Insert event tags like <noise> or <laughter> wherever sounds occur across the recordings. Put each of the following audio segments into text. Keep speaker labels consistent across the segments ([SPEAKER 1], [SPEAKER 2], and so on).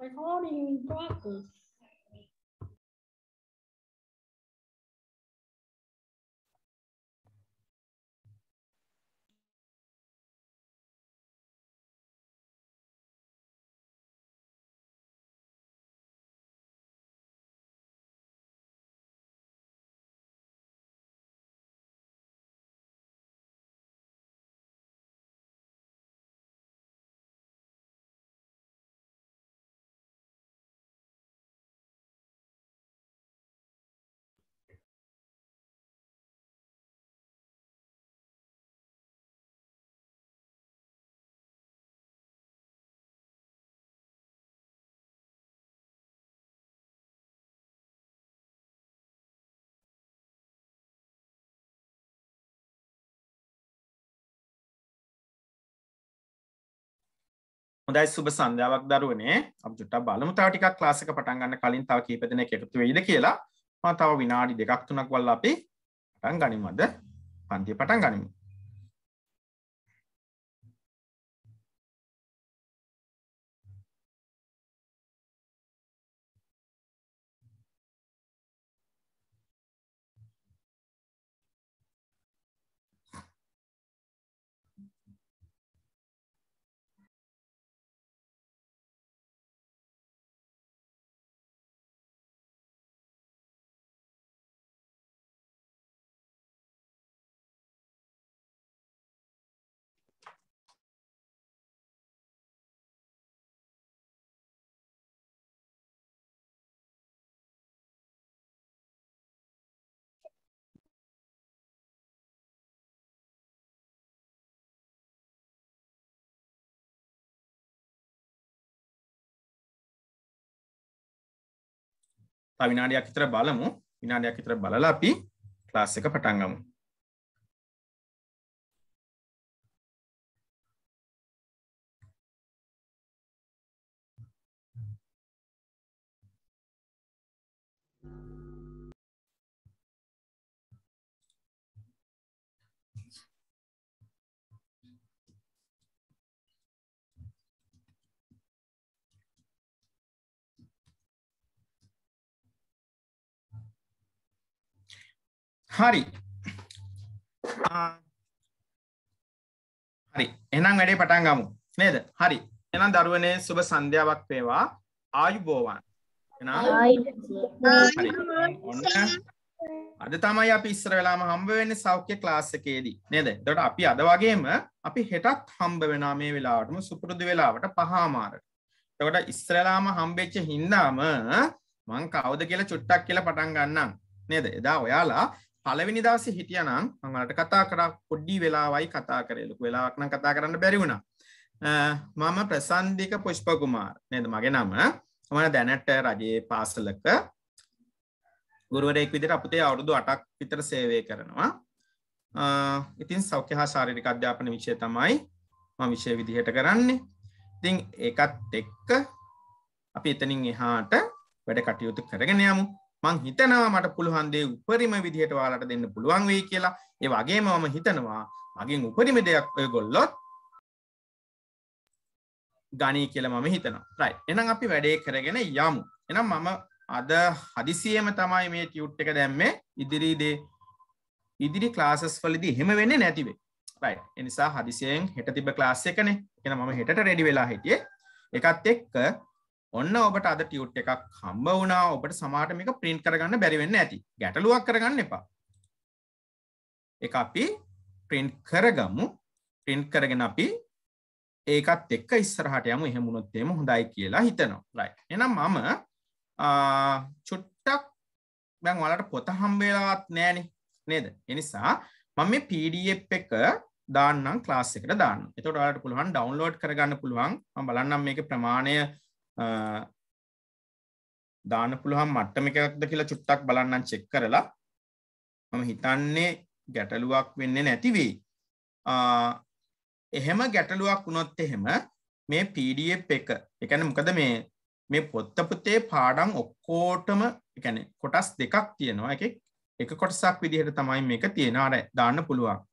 [SPEAKER 1] Recording practice. හොඳයි සුබ සන්ධාවක් දරුවනේ අප ජුට්ට බලමු තව ටිකක් ක්ලාස් එක පටන් ගන්න කලින් තව
[SPEAKER 2] කීප දෙනෙක් එකතු වෙයිද කියලා මම තව විනාඩි දෙකක් තුනක් වල් අපි පටන් ගනිමුද
[SPEAKER 1] පන්තිය පටන් ගනිමු තවිනාඩයක් විතර බලමු විනාඩයක් විතර බලලා අපි ක්ලාස් එක පටන්ගමු හරි හරි එහෙනම් වැඩේ පටන් ගමු නේද
[SPEAKER 2] හරි එහෙනම් දරුවනේ සුබ සන්ධ්‍යාවක් වේවා ආයුබෝවන් අද තමයි අපි ඉස්සර වෙලාම හම්බ වෙන්නේ සෞඛ්‍ය ක්ලාස් එකේදී නේද? එතකොට අපි අද වගේම අපි හෙටත් හම්බ වෙනා මේ වෙලාවටම සුපුරුදු වෙලාවට පහමාරට. එතකොට ඉස්සරලාම හම්බෙච්ච හින්දාම මං කවුද කියලා චුට්ටක් කියලා පටන් ගන්නම්. නේද? එදා ඔයාලා පලවෙනි දවස හිටියනම් මඟට කතා කර පොඩ්ඩි වෙලාවයි කතා කරලු වෙලාක්න කතා කරන්න බැරිවුණ මම ප්‍රසන්ධික පුෂ්පකුමාර් නද මගේ නම මන දැනට රජයේ පාසලක ගුරුවරෙක් විදිර අපතේ අවුරුදු අටක් විතර සේවය කරනවා ඉතින් සෞඛ්‍ය හා ශාරිරික අධ්‍යාපන විෂය තමයි ම විෂය විදිහට කරන්නේ තින් ඒකත් එක්ක අපි එතනින් එහාට වැඩ කටයුතු කරගෙන යමු මං හිතනවා මට පුළුවන් දේ උපරිම විදිහට ඔයාලට දෙන්න පුළුවන් වෙයි කියලා ඒ වගේම මම හිතනවා මගෙන් උපරිම දෙයක් ඔයගොල්ලොත් ගනී කියලා මම හිතනවා රයි එනම් අපි වැඩේ කරගෙන යමු එනම් මම අද හදිසියම තමයි මේ ටියුට් එක දැම්මේ ඉදිරිදේ ඉදිරි ක්ලාසස් වලදී හෙම වෙන්නේ නැතිවේ රයි එනිසා හදිසියෙන් හෙට තිබ ක්ලාස් එකනේ එන මම හෙට රෙඩි වෙලා හිටියේ එකත් එක්ක ඔන්න ඔබට අද ටියුට් එකක් හම්බ වුණා ඔබට සමාට මේක ප්‍රින්ට් කරගන්න බැරිවෙන්න ඇති ගැටලුවක් කරගන්න එපා එක අපි ප්‍රින්ට් කරගමු ප්‍රින්ට් කරගෙන අපි ඒකත් එක්ක ඉස්සරහට යමු එහෙමුණොත්තේම හොඳයි කියලා හිතනවා රයි එනම් මම චුට්ටක් බැන් වලට පොත හම්බේලාවත් නෑනෙ නේද එනිසා මම මේ පඩF එක දාන්නම් ලාස් එකට දාන්න එතොට අට පුළුවන් ඩවන්ලෝඩ් කරගන්න පුළුවන් බලන්නම් මේක ප්‍රමාණය දාන පුළුවන් මට්ටම එකක්ද කියලා චුට්ටක් බලන්න චෙක් කරලා මම හිතන්නේ ගැටලුවක් වෙන්න නැතිවෙයි එහෙම ගැටලුවක් වුණොත් එහෙම මේ පඩF එක එකන මොකද මේ මේ පොත්තපුතේ පාඩම් ඔක්කෝටම එකන කොටස් දෙකක් තියෙනවා එක එක කොටසක් විදිහට තමයි මේක තියෙනවාට දාන්න පුළුවන්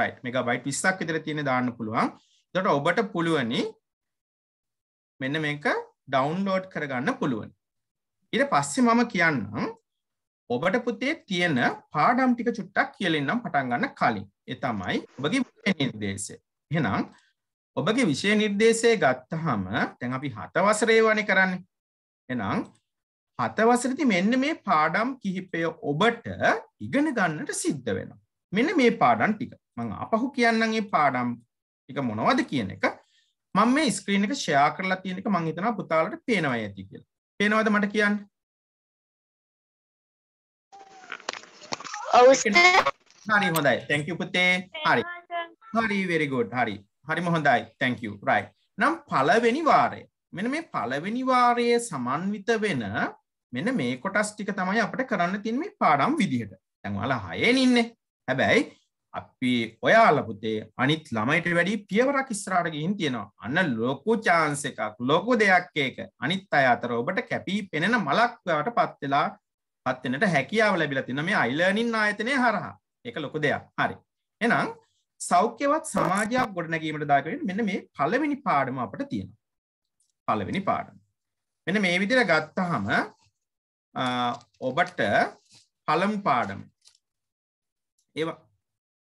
[SPEAKER 2] රයි් මේ බයිට් විස්සක් විදිර තියෙන දාන්න පුළුවන් දොට ඔබට පුළුවනි මෙන්න මේක ඩවන්ලෝඩ් කරගන්න පුළුවන් ඉට පස්සෙ මම කියන්නම් ඔබට පුතේ තියෙන පාඩම් ටික චුට්ටක් කියලෙන්නම් පටන්ගන්න කලින් එතමයි ඔබගේ නිර්දේශය එහෙනම් ඔබගේ විෂය නිර්දේශය ගත්තහම තැන් අපි හතවසරේවනි කරන්න එනම් හතවසරති මෙන්න මේ පාඩම් කිහිපය ඔබට ඉගෙන ගන්නට සිද්ධ වෙන මෙන්න මේ පාඩන් ටික මං අපහු කියන්නගේ පාඩම් ටික මොනවද කියන එක මං මේ ස්ක්‍රීන එක ෂයා කරලා තියෙන එක මං හිතනා පුතාලට පේනවා ඇති කියලා පේනවද මට කියන්න හරි හොඳයි තැංක පුතේ හරි හරි වෙරිගොඩ් හරි හරිම හොඳයි තැංක රයි නම් පලවෙනි වාරය මෙන මේ පලවෙනි වාරයේ සමන්විත වෙන මෙන මේ කොටස් ටික තමයි අපට කරන්න තින් මේ පාඩම් විදිහට තැන්වල හයෙන් ඉන්න හැබැයි අපි ඔයාල පුතේ අනිත් ළමයිට වැඩි පියවරක් ඉස්රාටගින් තියෙනවා අන්න ලොකු චාන්ස එකක් ලොකු දෙයක් ඒක අනිත් අය අතර ඔබට කැපී පෙනෙන මලක්වට පත්වෙලා පත්වෙනට හැකියාව ලැබිල තින මේ අයිලනින් ආයතනය හරහා එක ලොකු දෙයක් හරි එනම් සෞඛ්‍යවත් සමාජයක් ගොඩනැගීමට දාකරෙන් මෙන්න මේ පළවෙනි පාඩම අපට තියෙන පළවෙනි පාඩම මෙන මේ විදිර ගත්තහම
[SPEAKER 1] ඔබට පළම් පාඩම ඒවා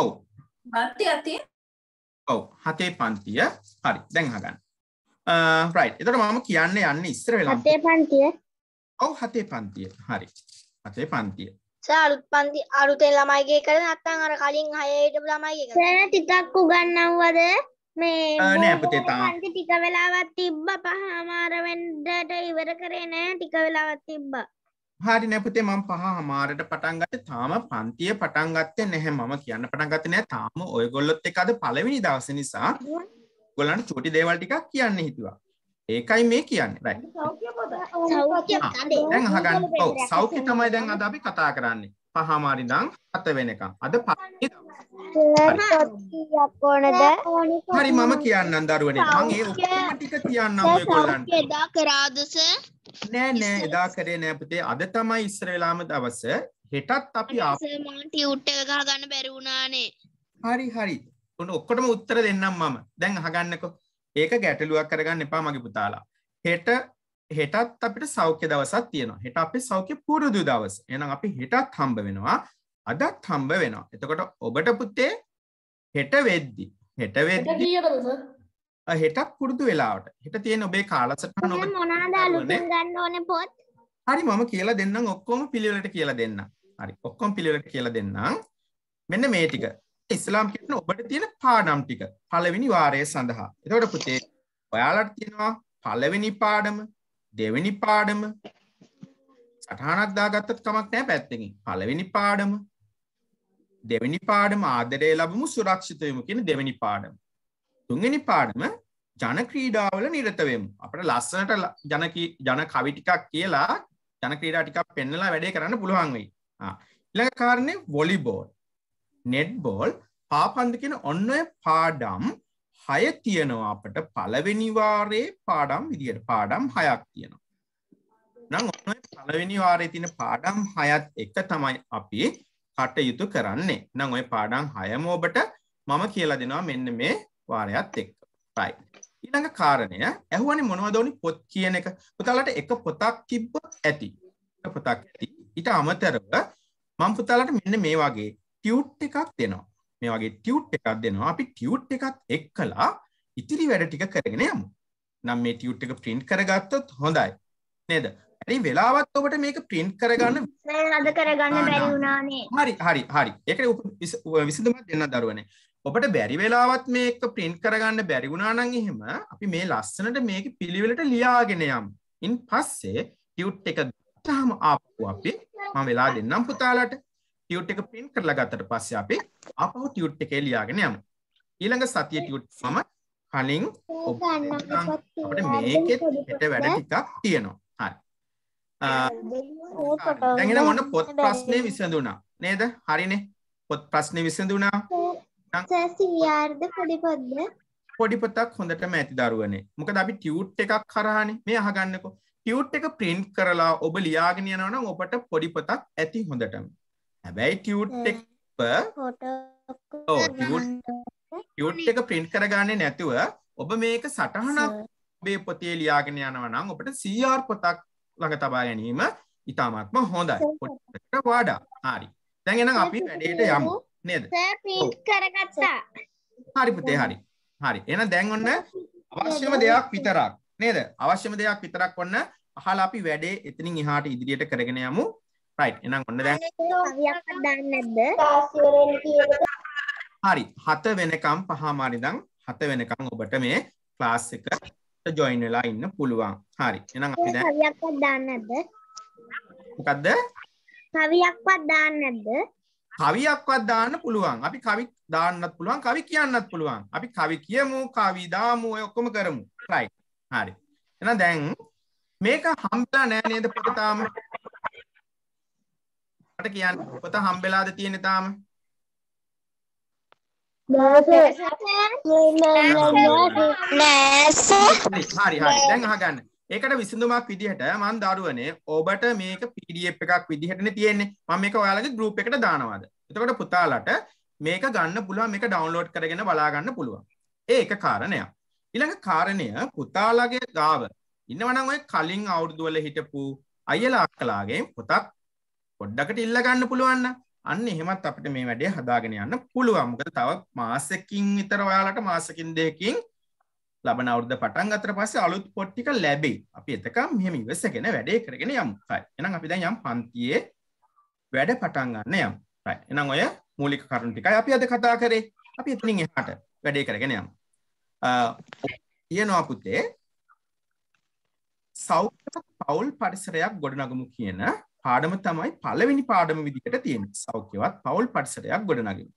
[SPEAKER 1] ඔව් වර්ති අතේ ඔව් හතේ
[SPEAKER 2] පන්තිය හරි දැන් අහගන්න රයිට් එතකොට මම කියන්න යන්නේ ඉස්සර වෙලා
[SPEAKER 1] හතේ පන්තිය
[SPEAKER 2] ඔව් හතේ පන්තිය හරි හතේ පන්තිය
[SPEAKER 1] සර් අලුත් පන්ති අලුතෙන් ළමයිගේ කරද නැත්නම් අර කලින් හයේ හිටපු ළමයිගේ කරද සර් ටිකක් උගන්වවද මේ නෑ පුතේ තාම ටික වෙලාවක් තිබ්බා පහමාර වෙන්නට ඉවර කරේ නෑ ටික වෙලාවක් තිබ්බා
[SPEAKER 2] හරි නැපතේ මං පහ හමාරට පටන්ගත තාම පන්තිය පටන්ගත්තය නැහැ මම කියන්න පටන්ගත නෑ තාම ඔයගොල්ලොත් එකද පලවෙනි දවස නිසා ගොලන්න චුටි දේවල් ටිකක් කියන්න හිතුවා ඒකයි මේ කියන්න
[SPEAKER 1] රැහගන්න
[SPEAKER 2] සෞඛ්‍ය තමයි දැන් අද අපි කතා කරන්නේ පහමාරි දං හත වෙනකම් අද ප හරි මම කියන්න දරුවනේ මගේ ඔක්කම
[SPEAKER 1] ටික කියන්න ඔයගොල්ලන්ට එදා කරාදස
[SPEAKER 2] නෑ නෑ එදා කරේ නෑ පුතේ අද තමයි ඉස්සර වෙලාම දවස හෙටත් අපි
[SPEAKER 1] මම ටියුට් එක ගහගන්න බැරි වුණානේ
[SPEAKER 2] හරි හරි උන් ඔක්කොටම උත්තර දෙන්නම් මම දැන් අහගන්නකෝ ඒක ගැටලුවක් කරගන්න එපා මගේ පුතාලා හෙට හෙටත් අපිට සෞඛ්‍ය දවසක් තියෙනවා හෙට අපි සෞඛ්‍ය පුරුදු දවස එහෙනම් අපි හෙටත් හම්බ වෙනවා අදත් හම්බ වෙනවා එතකොට ඔබට පුතේ හෙට වෙද්දි හෙට වෙද්දි හෙටත් පුරුදු වෙලාවට හිට තියෙන ඔබේ කාලසට
[SPEAKER 1] ගන්න පොත්
[SPEAKER 2] හරි මම කියලා දෙන්නම් ඔක්කොම පිළිවෙලට කියලා දෙන්න හරි ඔක්කොම පිළිවෙලට කියලා දෙන්නම් මෙන්න මේ ටික ඉස්ලාම් කියන ඔබට තියෙන පාඩම් ටික පළවෙනි වාරය සඳහා එතකොට පුතේ ඔයාලට තියෙනවා පළවෙනි පාඩම දෙවෙනි පාඩම සටහනක් දාගත්තත් කමක් නැහැ පැත්තකින් පළවෙනි පාඩම දෙවෙනි පාඩම ආදරය ලැබමු සුරක්ෂිත වෙමු කියන දෙවෙනි පාඩම තුන්වෙනි පාඩම ජන ක්‍රීඩාවල නිරත වෙමු. අපිට ලස්සනට ජන ජන කවි ටිකක් කියලා ජන ක්‍රීඩා ටිකක් පෙන්නලා වැඩේ කරන්න පුළුවන් වෙයි. ආ ඊළඟ කාරණේ වොලිබෝල්, නෙට්බෝල්, පාපන්දු කියන ඔන්න ඔය පාඩම් හය තියෙනවා අපිට පළවෙනි වාරේ පාඩම් විදියට පාඩම් හයක් තියෙනවා. නම් ඔන්න ඔය පළවෙනි වාරේ තියෙන පාඩම් හයත් එක තමයි අපි කටයුතු කරන්නේ. නම් ඔය පාඩම් හයම ඔබට මම කියලා දෙනවා මෙන්න මේ වාරයත් එක්ක. right. ඊළඟ කාරණය ඇහුවනේ මොනවද උනි පොත් කියන එක. පුතාලට එක පොතක් තිබ්බොත් ඇති. එක පොතක් ඇති. ඊට අමතරව මම පුතාලට මෙන්න මේ වගේ ටියුට් එකක් දෙනවා. මේ වගේ ටියුට් එකක් දෙනවා. අපි ටියුට් එකත් එක්කලා ඉතිරි වැඩ ටික කරගෙන යමු. නම් මේ ටියුට් එක print කරගත්තොත් හොඳයි. නේද? හරි වෙලාවත් ඔබට මේක print කරගන්න
[SPEAKER 1] නේද? අද කරගන්න බැරි වුණානේ. හරි
[SPEAKER 2] හරි හරි. ඒකට විසඳුමක් දෙන්න දරුවනේ. ඔබට බැරි වෙලාවත් මේක ප්‍රින්ට් කරගන්න බැරි වුණා නම් එහෙම අපි මේ ලස්සනට මේක පිළිවෙලට ලියාගෙන යමු. ඉන් පස්සේ ටියුට් එක ගත්තාම ආපහු අපි මම වෙලා දෙන්නම් පුතාලට. ටියුට් එක ප්‍රින්ට් කරලා ගත්තට පස්සේ අපි ආපහු ටියුට් එකේ ලියාගෙන යමු. ඊළඟ සතියේ ටියුට් මම කලින්
[SPEAKER 1] අපිට මේකෙත් හෙට වැඩ
[SPEAKER 2] ටිකක් තියෙනවා. හරි.
[SPEAKER 1] දැන් එහෙනම් ඔන්න පොත් ප්‍රශ්නේ
[SPEAKER 2] විසඳුණා. නේද? හරිනේ. පොත් ප්‍රශ්නේ විසඳුණා.
[SPEAKER 1] සෑසිවියාර්ද පොඩි පොද්ද
[SPEAKER 2] පොඩි පොතක් හොඳටම ඇති දරුවනේ මොකද අපි ටියුට් එකක් කරහනේ මේ අහගන්නකො ටියුට් එක ප්‍රින්ට් කරලා ඔබ ලියාගෙන යනවනම් ඔබට පොඩි පොතක් ඇති හොඳටම හැබැයි ටියුට් එක ටියුට් එක ප්‍රින්ට් කරගන්නේ නැතුව ඔබ මේක සටහනක් ඔබේ පොතේ ලියාගෙන යනවනම් ඔබට සR පොතක් ළඟ තබා ගැනීම ඉතාමත්ම හොඳයි පොඩ්ඩක් වඩා හරි දැන් එහෙනම් අපි වැඩේට යමු නේද?
[SPEAKER 1] සර් ප්‍රින්ට් කරගත්තා.
[SPEAKER 2] හරි පුතේ හරි. හරි. එහෙනම් දැන් ඔන්න
[SPEAKER 1] අවශ්‍යම දෙයක් විතරක්
[SPEAKER 2] නේද? අවශ්‍යම දෙයක් විතරක් ඔන්න අහලා අපි වැඩේ එතනින් එහාට ඉදිරියට කරගෙන යමු. රයිට්. එහෙනම් ඔන්න දැන්
[SPEAKER 1] කවියක් දාන්න නැද්ද? ක්ලාස් ඉවරෙන් කියනකොට
[SPEAKER 2] හරි හත වෙනකම් පහමාරිදං හත වෙනකම් ඔබට මේ ක්ලාස් එක ජොයින් වෙලා ඉන්න පුළුවන්. හරි. එහෙනම් අපි දැන්
[SPEAKER 1] කවියක්වත් දාන්න නැද්ද? මොකද්ද? කවියක්වත් දාන්න නැද්ද?
[SPEAKER 2] කවියක්වත් දාන්න පුළුවන්. අපි කවි දාන්නත් පුළුවන්, කවි කියන්නත් පුළුවන්. අපි කවි කියමු, කවි දාමු, ඔය ඔක්කොම කරමු. right. හරි. එහෙනම් දැන් මේක හම්බලා නෑ නේද පොත තාම? මට කියන්න පොත හම්බෙලාද තියෙන්නේ තාම? නෑ සර්. නෑ සර්. හරි හරි. දැන් අහගන්න. ඒකට විසඳුමක් විදිහට මන් දරුවනේ ඔබට මේක PDF එකක් විදිහටනේ තියෙන්නේ. මම මේක ඔයාලගේ group එකට දානවාද? එතකොට පුතාලට මේක ගන්න පුළුවන් මේක download කරගෙන බලා ගන්න පුළුවන්. ඒ එක කාරණයක්. ඊළඟ කාරණය පුතාලගේ ගාව ඉන්නවනම් ඔය කලින් අවුරුදු වල හිටපු අයියලා අක්කලාගෙන් පොතක් පොඩ්ඩකට ඉල්ල ගන්න පුළුවන් අන්න එහෙමත් අපිට මේ වැඩේ හදාගෙන යන්න පුළුවන්. මොකද තව මාසෙකින් විතර ඔයාලට මාසෙකින් දෙකකින් ලබන අවුද්ද පටන් අතර පස්සේ අලුත් පොට්ටික ලැබෙයි අපි එතකම් මෙහෙම ඉවසගෙන වැඩේ කරගෙන යම් හයි එනම් අපි දැන් යම් පන්තියේ වැඩ පටන් ගන්න යම් හයි එනම් ඔය මූලික කරුණු ටිකයි අපි අද කතා කරේ අපි එතනින් එහාට වැඩේ කරගෙන යම් කියනවා පුතේ සෞඛ්‍ය පවුල් පරිසරයක් ගොඩනගමු කියන පාඩම තමයි පළවෙනි පාඩම විදිහට තියෙන සෞඛ්‍යවත් පවුල් පරිසරයක් ගොඩනගමු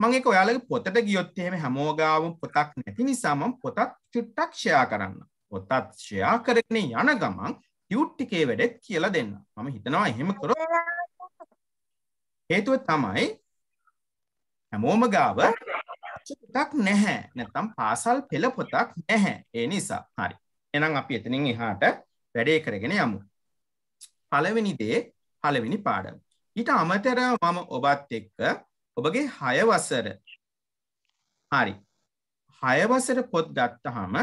[SPEAKER 2] මංක ඔයාලගේ පොතට ගියොත් එහෙම හැමෝගාව පොතක් නැති නිසාම පොතත් චුට්ටක්ෂයා කරන්න පොතත් ෂයා කරන යන ගමන් යුට්ටිකේ වැඩෙත් කියලා දෙන්න මම හිතනවා එහෙම කර හේතුව තමයි හැමෝම ගාව චුටක් නැහැ නැතම් පාසල් පෙළ පොතක් නැහැ ඒ නිසා හරි එනම් අපි එතනින් එහාට වැඩේ කරගෙන යමු පළවෙනි දේ පළවෙනි පාඩම ඊට අමතර මම ඔබත් එක්ක ඔබගේ හයවසර හරි හයවසර පොත් ගත්තහම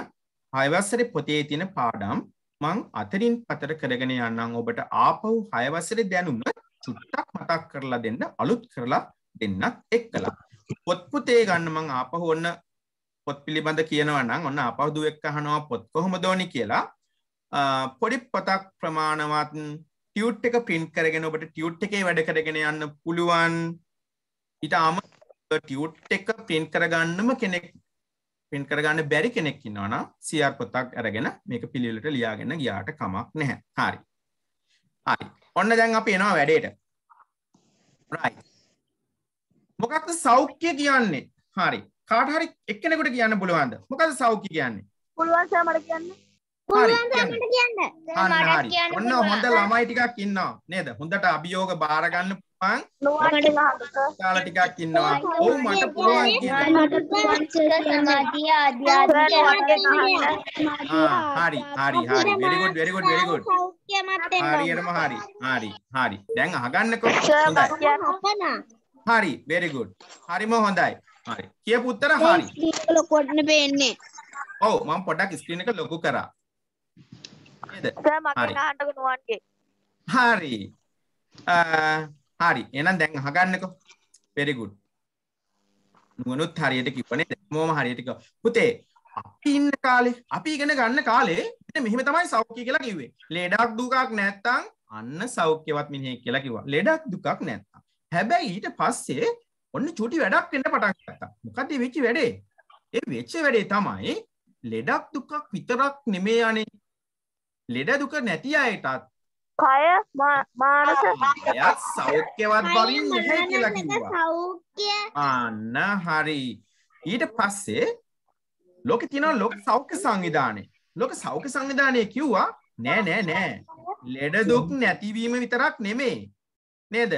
[SPEAKER 2] හයවස්සර පොතේ තින පාඩම් මං අතරින් පතර කරගෙන යන්නම් ඔබට ආපව් හයවසර දැනුම චුට්ටක් මතක් කරලා දෙන්න අලුත් කරලා දෙන්නත් එක් කලා පොත්පුතේ ගන්න මං ආපහු ඔන්න පොත් පිළිබඳ කියනවනම් ඔන්න අපහුදු එක් අහනවා පොත් කොහොම දෝනි කියලා පොඩි පොතක් ප්‍රමාණවත් ටියුට් එක පින් කරගෙන ඔබට ටියුට් එකේ වැඩ කරගෙන යන්න පුළුවන් ඊට අම ටියුට් එක පින් කරගන්නම කෙනෙක් පින් කරගන්න බැරි කෙනෙක් ඉන්නවනම් සියර් පොතක් අරගෙන මේක පිළිවෙලට ලියාගෙන ගියාට කමක් නැහැ. හරි. හරි. ඔන්න දැන් අපි එනවා වැඩේට. right. මොකක්ද සෞඛ්‍ය කියන්නේ? හරි. කාට හරි එක්කෙනෙකුට කියන්න පුළුවන්ද? මොකද සෞඛ්‍ය කියන්නේ?
[SPEAKER 1] පුළුවන් සර් මට කියන්න. පුළුවන් සර් මට කියන්න. අන්න හරි. ඔන්න හොඳ ළමයි
[SPEAKER 2] ටිකක් ඉන්නවා නේද? හොඳට අභියෝග බාර ගන්න මං කාලා ටිකක් ඉන්නවා. ඔව් මට පුළුවන් කියන්න. මට සමාධිය
[SPEAKER 1] ආධ්‍යාත්මික හරි හරි හරි. very good very good very good. හරියටම හරි.
[SPEAKER 2] හරි හරි. දැන් අහගන්නකෝ. හොඳයි. හරි very good. හරිම හොඳයි. හරි. කියපු උත්තර හරි.
[SPEAKER 1] ලොකුවටනේ පේන්නේ.
[SPEAKER 2] ඔව් මම පොඩ්ඩක් ස්ක්‍රීන් එක ලොකු කරා. නේද? සර් මගේ
[SPEAKER 1] නහඬක නුවන්ගේ.
[SPEAKER 2] හරි. අ හරි එහෙනම් දැන් අහගන්නකෝ very good නුවණුත් හරියට කිව්වනේ දැම්මෝම හරියට කිව්වා පුතේ අපි ඉන්න කාලේ අපි ඉගෙන ගන්න කාලේ මෙන්න මෙහෙම තමයි සෞඛ්‍ය කියලා කිව්වේ ලෙඩක් දුකක් නැත්තම් අන්න සෞඛ්‍යවත් මිනිහෙක් කියලා කිව්වා ලෙඩක් දුකක් නැත්තම් හැබැයි ඊට පස්සේ ඔන්න චූටි වැඩක් වෙන්න පටන් ගත්තා මොකද මේ වෙච්ච වැඩේ ඒ වෙච්ච වැඩේ තමයි ලෙඩක් දුකක් විතරක් නෙමේ යන්නේ ලෙඩ දුක නැති අයටත්
[SPEAKER 1] කය මානස
[SPEAKER 2] කයත් සෞඛ්‍යවත් බවින් නැහැ කියලා කිව්වා.
[SPEAKER 1] සෞඛ්‍ය
[SPEAKER 2] අන්න හරි. ඊට පස්සේ ලෝකේ තියෙනවා ලෝක සෞඛ්‍ය සංවිධානය. ලෝක සෞඛ්‍ය සංවිධානය කිව්වා නෑ නෑ නෑ. ලෙඩ දුක් නැතිවීම විතරක් නෙමෙයි. නේද?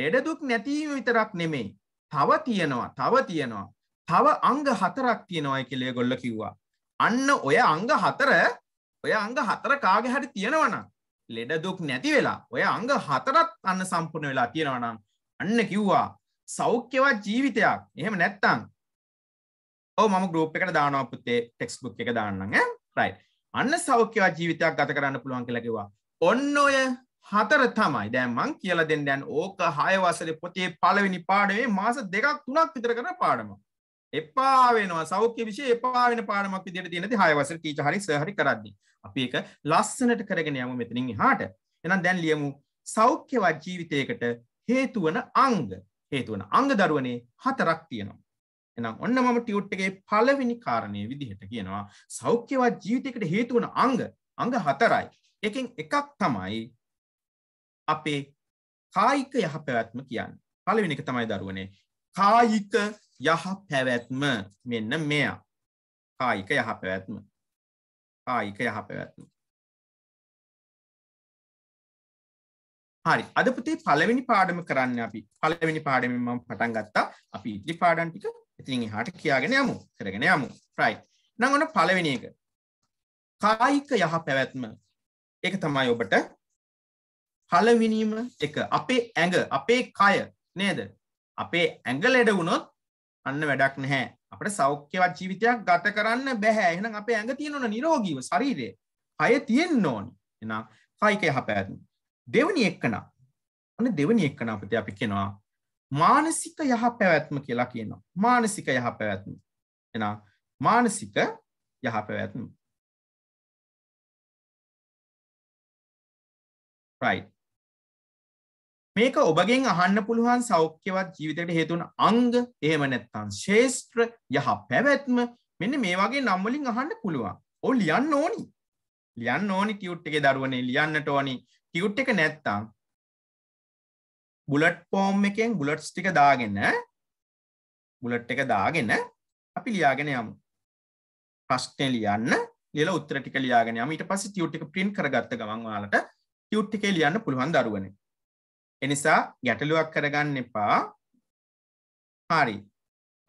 [SPEAKER 2] ලෙඩ දුක් නැතිවීම විතරක් නෙමෙයි. තව තියෙනවා තව තියෙනවා. තව අංග හතරක් තියෙනවා කියලා ඒගොල්ලෝ කිව්වා. අන්න ඔය අංග හතර ඔය අංග හතර කාගේ හරි තියෙනවනම් ලෙඩ දුක් නැති වෙලා ඔය අංග හතරත් අන්න සම්පූර්ණ වෙලා තියෙනවනම් අන්න කිව්වා සෞඛ්‍යවත් ජීවිතයක් එහෙම නැත්තං ඔව මම ගරෝප් එකට දානවා පුත්තේ ටෙක්ස් බුක් එක දාන්නන්න රයි අන්න සෞඛ්‍යවත් ජීවිතයක් ගත කරන්න පුළුවන් කලකිවා ඔන්න ඔය හතර තමයි දැන් මං කියලා දෙන්න දැන් ඕක හය වසරේ පොතේ පළවෙනි පාඩමේ මාස දෙකක් තුනක් විතර කරන පාඩම එපා වෙනවා සෞඛ්‍ය විෂය එපා වෙන පාඩමක් විදිහට තියෙනදී හය වසරේ ටීචර් හරි සර් හරි කරද්දී අපි එක ලස්සනට කරගෙන යමු මෙතනින් හාට එනම් දැන් ලියමු සෞඛ්‍යවත් ජීවිතයකට හේතුවන අංග හේතුවන අංග දරුවනේ හතරක් තියෙනවා. එනම් ඔන්න මම ටියුට් එකේ පළවෙනි කාරණය විදිහට කියනවා සෞඛ්‍යවත් ජීවිතයකට හේතුවන අංග අංග හතරයි. එකෙන් එකක් තමයි අපේ කායික යහපැවැත්ම කියන්න. පළවෙනි එක තමයි දරුවනේ කායික යහ පැවැත්ම මෙන්න මෙයා
[SPEAKER 1] කායික යහ පැවැත්ම කායික යහපැවැත්ම. හරි අද පුතේ පළවෙනි පාඩම කරන්න අපි
[SPEAKER 2] පළවෙනි පාඩමෙන් මම පටන් ගත්තා අපි ඉදිරි පාඩම් ටික ඉතින් එහාට කියාගෙන යමු කරගෙන යමු රයිට් නම් ඔන්න පළවෙනි එක කායික යහ පැවැත්ම ඒක තමයි ඔබට පළවෙනිම එක අපේ ඇඟ අපේ කය නේද අපේ ඇඟ ලෙඩ වුණොත් අන්න වැඩක් නැහැ අපට සෞඛ්‍යවත් ජීවිතයක් ගත කරන්න බැහැ එහෙනම් අපේ ඇඟ තියෙනවන නිරෝගීව ශරීරය කය තියෙන්න ඕනි එහෙනම් කයික යහපැතුම් දෙවනි එක්කන අන්න දෙවනි එක්කන අපිට අපි කියනවා මානසික යහපැවැත්ම කියලා කියනවා මානසික යහපැවැත්ම එහෙනම්
[SPEAKER 1] මානසික යහපැවැත්ම right මේක ඔබගෙන් අහන්න පුළුවන්
[SPEAKER 2] සෞඛ්‍යවත් ජීවිතයට හේතුන අංග එහෙම නැත්තම් ශේෂ්ත්‍ර යහ පැවැත්ම මෙන්න මේ වගේ නම් වලින් අහන්න පුළුවන්. ඔව් ලියන්න ඕනි. ලියන්න ඕනි ටියුට් එකේ දරුවනේ ලියන්නට ඕනි. ටියුට් එක නැත්තම් බුලට් ෆෝම් එකෙන් බුලට්ස් ටික දාගෙන බුලට් එක දාගෙන අපි ලියාගෙන යමු. ප්‍රශ්නේ ලියන්න ලියලා උත්තර ටික ලියාගෙන යමු. ඊට පස්සේ ටියුට් එක print කරගත්ත ගමන් ඔයාලට ටියුට් එකේ ලියන්න පුළුවන් දරුවනේ. එනිසා ගැටලුවක් කරගන්න එපා හරි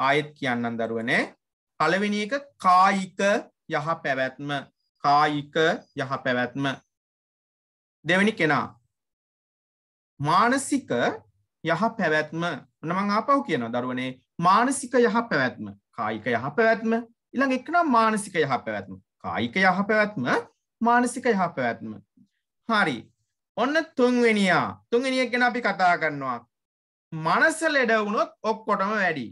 [SPEAKER 2] ආයෙත් කියන්නන් දරුවනේ පළවෙනි එක කායික යහ පැවැත්ම කායික යහ පැවැත්ම දෙවැනි කෙනා මානසික යහ පැවැත්ම නමං ආපව් කියන දරුවනේ මානසික යහ පැවැත්ම කායික යහ පැවැත්ම ඉළඟ එක්නම් මානසික යහ පැවැත්ම කායික යහ පැවැත්ම මානසික යහ පැවැත්ම හරි ඔන්න තුන්වෙනියා තුන්වෙනිය ගැන අපි කතා කරනවා මනස ලෙඩ වුණොත් ඔක්කොටම වැඩි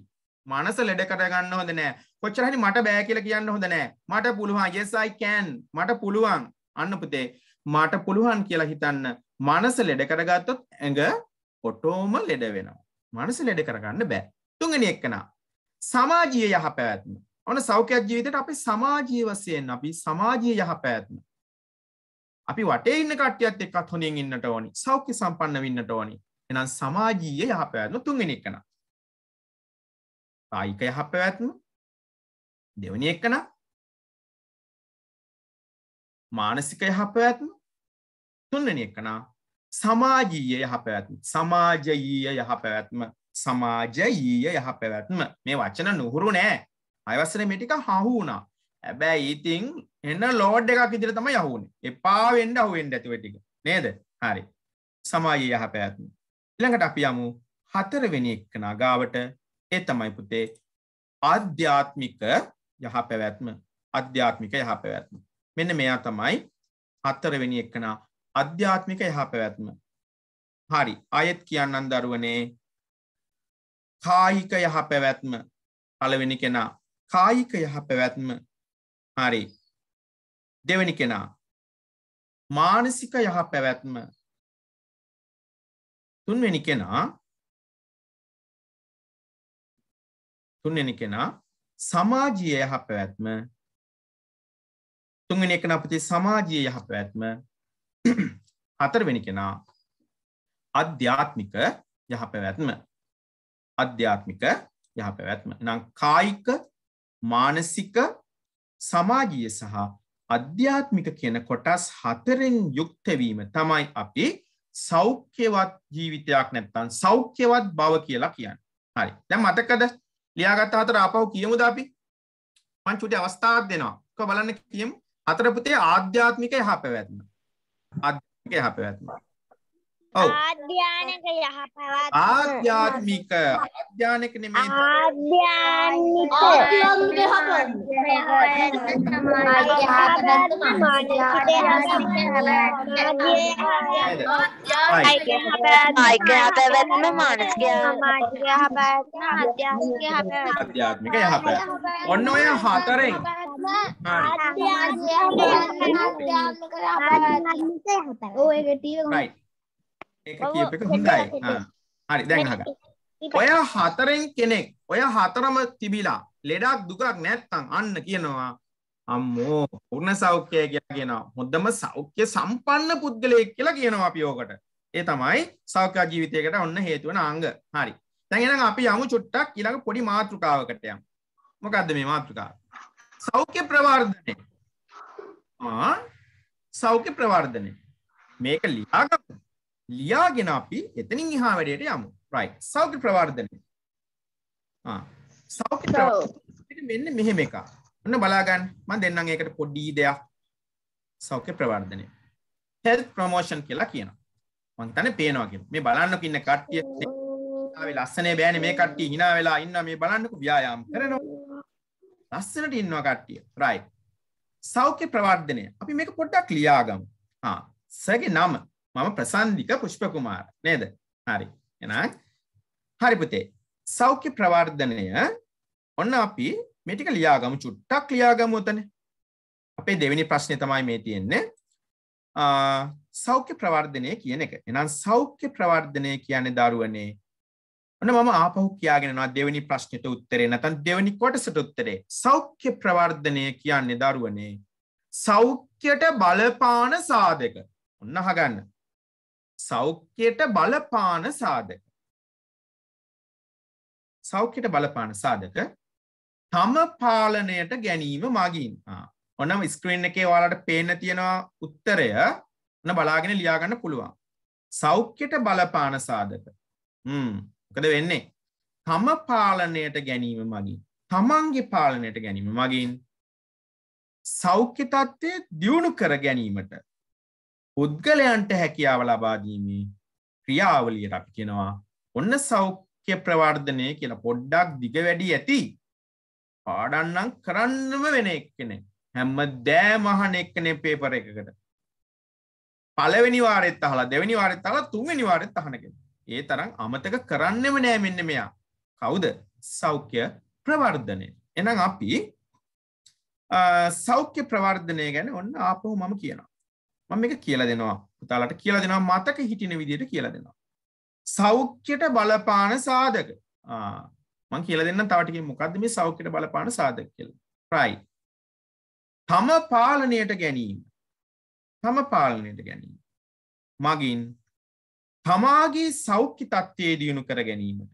[SPEAKER 2] මනස ලෙඩ කරගන්න හොඳ නෑ කොච්චර හරි මට බෑ කියලා කියන්න හොඳ නෑ මට පුළුවන් yes i can මට පුළුවන් අන්න පුතේ මට පුළුවන් කියලා හිතන්න මනස ලෙඩ කරගත්තොත් ඇඟ ඔටෝම ලෙඩ වෙනවා මනස ලෙඩ කරගන්න බෑ තුන්ගෙන එක්කනා සමාජීය යහ පැවැත්ම ඕන සෞඛ්‍යත් ජීවිතයට අපි සමාජීය වසයෙන් අපි සමාජීය යහ පැත්ම අපි වටේ ඉන්න කට්ටියත් එක්කත් හොඳින් ඉන්නට ඕනි සෞඛ්‍ය සම්පන්න වෙන්නට ඕනි එනම් සමාජීය යහපැවැත්ම
[SPEAKER 1] තුන්වෙනි එකන කායික යහපැවැත්ම දෙවෙනි එකන මානසික යහපැවැත්ම
[SPEAKER 2] තුන්වෙනි එකන සමාජීය යහපැවැත්ම සමාජීය යහපැවැත්ම සමාජීය යහපැවැත්ම මේ වචන නුහුරු නෑ අයවසර මේ ටික හහු වුණා හැබැයි ඉතින් එන්න ලෝඩ් එකක් ඉදිර තම යහුණ එපා වෙන්ඩ අහුවෙන්ට ඇතිවටික නේද හරි සමාජය යහ පැත්ම ඉළඟට අපි යමු හතරවෙනි එක්කන ගාවට ඒ තමයි පුතේ අධ්‍යාත්මික යහ පැවැත්ම අධ්‍යාත්මික යහ පැවැත්ම මෙන්න මෙයා තමයි හත්තරවෙනි එක්කන අධ්‍යාත්මික යහ පැවැත්ම හරි අයත් කියන්නන් දරුවනේ කායික යහ පැවැත්ම පලවෙනි කෙනා කායික යහ
[SPEAKER 1] පැවැත්ම හරි දෙවැනි කෙනා මානසික යහ පැවැත්ම තුන්වෙනි කෙනා තුන්වෙනි කෙනා සමාජීය යහ පැවැත්ම තුන්වෙනි කෙනා පුතේ සමාජීය යහ පැවැත්ම
[SPEAKER 2] හතරවෙනි කෙනා අධ්‍යාත්මික යහ පැවැත්ම අධ්‍යාත්මික යහ පැවැත්ම නම් කායික මානසික සමාජීය සහ අධ්‍යාත්මික කියන කොටස් හතරෙන් යුක්තවීම තමයි අපි සෞඛ්‍යවත් ජීවිතයක් නැත්තන් සෞඛ්‍යවත් බව කියලා කියන්න හරි දැ මතකද ලියාගත්ත හතර අපහු කියමුද අපි පංචුට අවස්ථාත් දෙනවා බලන්න කියම් අතරපුතේ ආධ්‍යාත්මික යහ පැවැත්ම අධ්‍යික යහ පැවැත්මක්
[SPEAKER 1] ආධ්‍යානික යහපවත් ආධ්‍යාත්මික
[SPEAKER 2] ආධ්‍යානික නෙමෙයි ආධ්‍යානික ආධ්‍යානික යහපත්ම මානසික ආධ්‍යාත්මික යහපත් ඔන්න ඔය හතරෙන්
[SPEAKER 1] ආධ්‍යානික යහපත් ඔය එක ටීවී
[SPEAKER 2] ඒක කියප එක හොඳයි හරි දැන් අහගන්න ඔය හතරෙන් කෙනෙක් ඔය හතරම තිබිලා ලෙඩක් දුකක් නැත්තම් අන්න කියනවා අම්මෝ පුර්ණ සෞඛ්‍යය කියලා කියනවා හොඳම සෞඛ්‍ය සම්පන්න පුද්ගලයෙක් කියලා කියනවා අපි ඕකට ඒ තමයි සෞඛ්‍ය ජීවිතයකට ඔන්න හේතු වෙන අංග හරි දැන් එහෙනම් අපි යමු චුට්ටක් ඊළඟ පොඩි මාතෘකාවකට යමු මොකද්ද මේ මාතෘකාව සෞඛ්‍ය ප්‍රවර්ධනය ආ සෞඛ්‍ය ප්‍රවර්ධනය මේක ලියාගමු ලියාගෙන අපි එතනින් ඉහා වැඩයට යමු රයි් සෞඛ්‍ය ප්‍රවර්ධනය සෞඛ්‍ය මෙන්න මෙහෙම එක ඔන්න බලාගන්න ම දෙන්නම් ඒකට පොඩ්ඩී දෙයක් සෞඛ්‍ය ප්‍රවර්ධනය හෙල් ප්‍රමෝෂන් කියලා කියන මන්තන පේනවාගේ මේ බලන්න ඉන්න කට්ටිය ලස්සනේ බෑන මේ කට්ටිය හිනා වෙලා ඉන්න මේ බලන්නකු ව්‍යයාම් කරනවා ලස්සනට ඉන්නවා කට්ටිය රයි් සෞඛ්‍ය ප්‍රවර්ධනය අපි මේක පොඩ්ඩක් ලියාගම් සැගේ නම මම ප්‍රසන්දික පුෂ්ප කුමාර නේද හරි එනම් හරි පුතේ සෞඛ්‍ය ප්‍රවර්ධනය ඔන්න අපි මේ ටික ලියාගමු චුට්ටක් ලියාගමු උතනේ අපේ දෙවෙනි ප්‍රශ්නේ තමයි මේ තියෙන්නේ සෞඛ්‍ය ප්‍රවර්ධනය කියන එක එනම් සෞඛ්‍ය ප්‍රවර්ධනය කියන්නේ දරුවනේ ඔන්න මම ආපහු කියාගෙන යනවා දෙවෙනි ප්‍රශ්නෙට උත්තරේ නැත්නම් දෙවෙනි කොටසට උත්තරේ සෞඛ්‍ය ප්‍රවර්ධනය කියන්නේ දරුවනේ සෞඛ්‍යයට බලපාන සාධක ඔන්න අහගන්න සෞඛ්‍යයට බලපාන සාධක සෞඛ්‍යයට බලපාන සාධක තම පාලනයට ගැනීම මගින් ඔනම් ස්ක්‍රීන් එකේ ඔයාලට පේන තියෙනවා උත්තරය න බලාගෙන ලියාගන්න පුළුවන් සෞඛ්‍යයට බලපාන සාධක කද වෙන්නේ තම පාලනයට ගැනීම මගින් තමන්ගේ පාලනයට ගැනීම මගින් සෞඛ්‍ය තත්ත්වය දියුණු කර ගැනීමට පුද්ගලයන්ට හැකියාව ලබාදීමේ ක්‍රියාවලියට අපි කෙනවා ඔන්න සෞඛ්‍ය ප්‍රවර්ධනය කියලා පොඩ්ඩක් දිග වැඩි ඇති පාඩන්නම් කරන්නම වෙන එක්කෙනෙ හැම්ම දෑමහන එක්කනේ පේපර එකකට පලවෙනි වාරෙත් අහලා දෙවැනි වාරෙත් අහලා තුන්වෙනි වාරෙත් අහනක ඒ තරම් අමතක කරන්නෙම නෑ මෙන්න මෙයා කවුද සෞඛ්‍ය ප්‍රවර්ධනය එනම් අපි සෞඛ්‍ය ප්‍රවර්ධනය ගැන ඔන්න ආපහු මම කියනවා මම මේක කියලා දෙනවා පුතාලට කියලා දෙනවා මතක හිටින විදියට කියලා දෙනවා සෞඛ්‍යයට බලපාන සාධක මං කියල දෙන්න තවටික මොකක්ද මේ සෞඛ්‍යයට බලපාන සාධක කියල ප්‍රයි තම පාලනයට ගැනීම තම පාලනයට ගැනීම මගින් තමාගේ සෞඛ්‍ය තත්ත්වයේ දියුණු කර ගැනීමට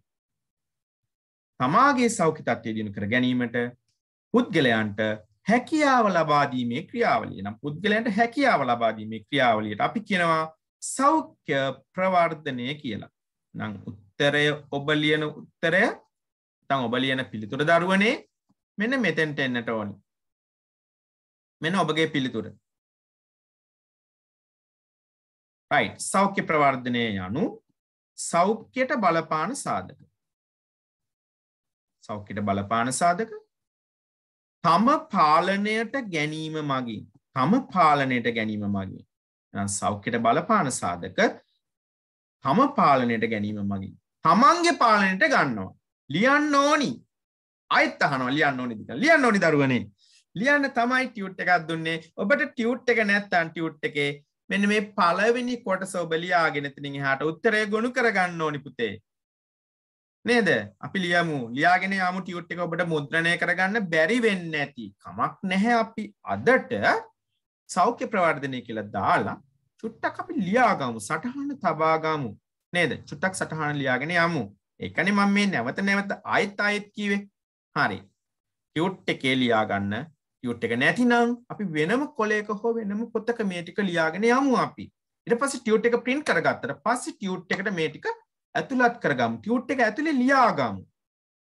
[SPEAKER 2] තමාගේ සෞඛ්‍ය තත්ත්වය දියුණු කර ගැනීමට පුද්ගලයන්ට හැකියාව ලබාදීමේ ක්‍රියාවලිය නම් පුද්ගලයන්ට හැකියාව ලබාදීමේ ක්‍රියාවලියට අපි කියනවා සෞඛ්‍ය ප්‍රවර්ධනය කියලා නං උත්තරය ඔබ
[SPEAKER 1] ලියන උත්තරය තං ඔබ ලියන පිළිතුර දරුවනේ මෙන මෙතැන්ට එන්නට ඕන මෙන ඔබගේ පිළිතුර සෞඛ්‍ය ප්‍රවර්ධනය යනු සෞඛ්‍යයට බලපාන සාධක
[SPEAKER 2] සෞඛ්‍යයට බලපාන සාධක තම පාලනයට ගැනීම මගින් තම පාලනයට ගැනීම මගින් සෞඛ්‍යට බලපාන සාධක තම පාලනයට ගැනීම මගින් තමන්ගේ පාලනයට ගන්නවා ලියන්න ඕනි අයිත් අහනවා ලියන්න ඕනි දික ලියන්න ඕනි දරුවනේ ලියන්න තමයි ටියුට් එකක් දුන්නේ ඔබට ටියුට් එක නැත්තන් ටියුට් එකේ මෙන්න මේ පලවෙනි කොටස ඔබ ලියාගෙනතිනින් හට උත්තරය ගොුණු කරගන්න ඕනි පුතේ නේද අපි ලියමු ලියාගෙන යාම ටියුට් එක ඔබට මුද්‍රණය කරගන්න බැරි වෙන්න ඇති කමක් නැහැ අපි අදට සෞඛ්‍ය ප්‍රවර්ධනය කියලා දාලා චුට්ටක් අපි ලියාගමු සටහන තබාගමු නේද චුට්ටක් සටහන ලියාගෙන යමු එකනේ මම මේ නැවත නැවත ආයෙත් ආයෙත් කිව්වේ හරි ටියුට් එකේ ලියාගන්න ටියුට් එක නැතිනම් අපි වෙනම කොලයක හෝ වෙනම පොතක මේ ටික ලියාගෙන යමු අපි ඊට පස්සේ ටියුට් එක print කරගත්තට පස්සේ ටියුට් එකට මේ ටික ඇතුළත් කරගම් ටියුට් එක ඇතුළේ ලියාගමු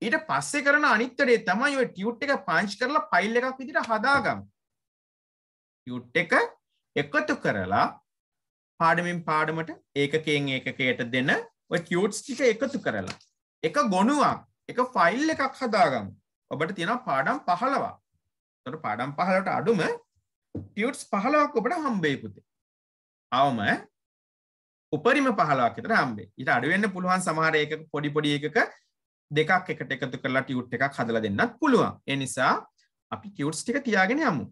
[SPEAKER 2] ඊට පස්සේ කරන අනිත්තරේ තමයි ඔය ටියුට් එක පංච් කරලා ෆයිල් එකක් විදිහට හදාගමු ටියුට් එක එකතු කරලා පාඩමින් පාඩමට ඒකකයෙන් ඒකකයට දෙන ඔය ටියුට්ස් ටික එකතු කරලා එක ගොනුවක් එක ෆයිල් එකක් හදාගමු ඔබට තියෙන පාඩම් 15ක් ඒතර පාඩම් 15ට අඩුම ටියුට්ස් 15ක් ඔබට හම්බෙයි පුතේ අවම උපරිම පහලක් විතර හම්බේ. ඊට අඩු වෙන්න පුළුවන් සමහර එකක පොඩි පොඩි එකක දෙකක් එකට එකතු කරලා ටියුට් එකක් හදලා දෙන්නත් පුළුවන්. ඒ නිසා අපි ටියුට්ස් ටික තියාගෙන යමු.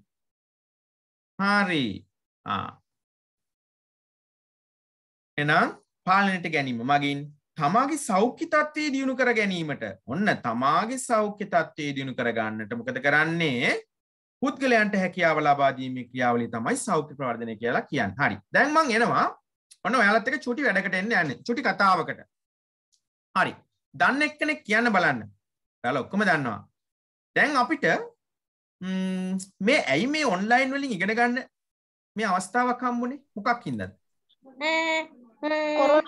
[SPEAKER 2] හරි. ආ. එහෙනම් පාලනයට ගැනීම මගින් තමාගේ සෞඛ්‍ය තත්ත්වයේ දියුණු කර ගැනීමට ඔන්න තමාගේ සෞඛ්‍ය තත්ත්වයේ දියුණු කර ගන්නට මොකද කරන්නේ? පුද්ගලයන්ට හැකියාව ලබා දීමේ ක්‍රියාවලිය තමයි සෞඛ්‍ය ප්‍රවර්ධනය කියලා කියන්නේ. හරි. දැන් මම එනවා ඔන්න ඔයාලත් එක චුටි වැඩකට එන්න යන්නේ චුටි කතාවකට හරි දන්න එක්කනෙක් කියන්න බලන්න ල ඔක්කොම දන්නවා දැන් අපිට මේ ඇයි මේ ඔන්ලයින් වලින් ඉගෙන ගන්න මේ අවස්ථාවක් හම්බුණේ මොකක් හින්දද
[SPEAKER 1] කොරෝන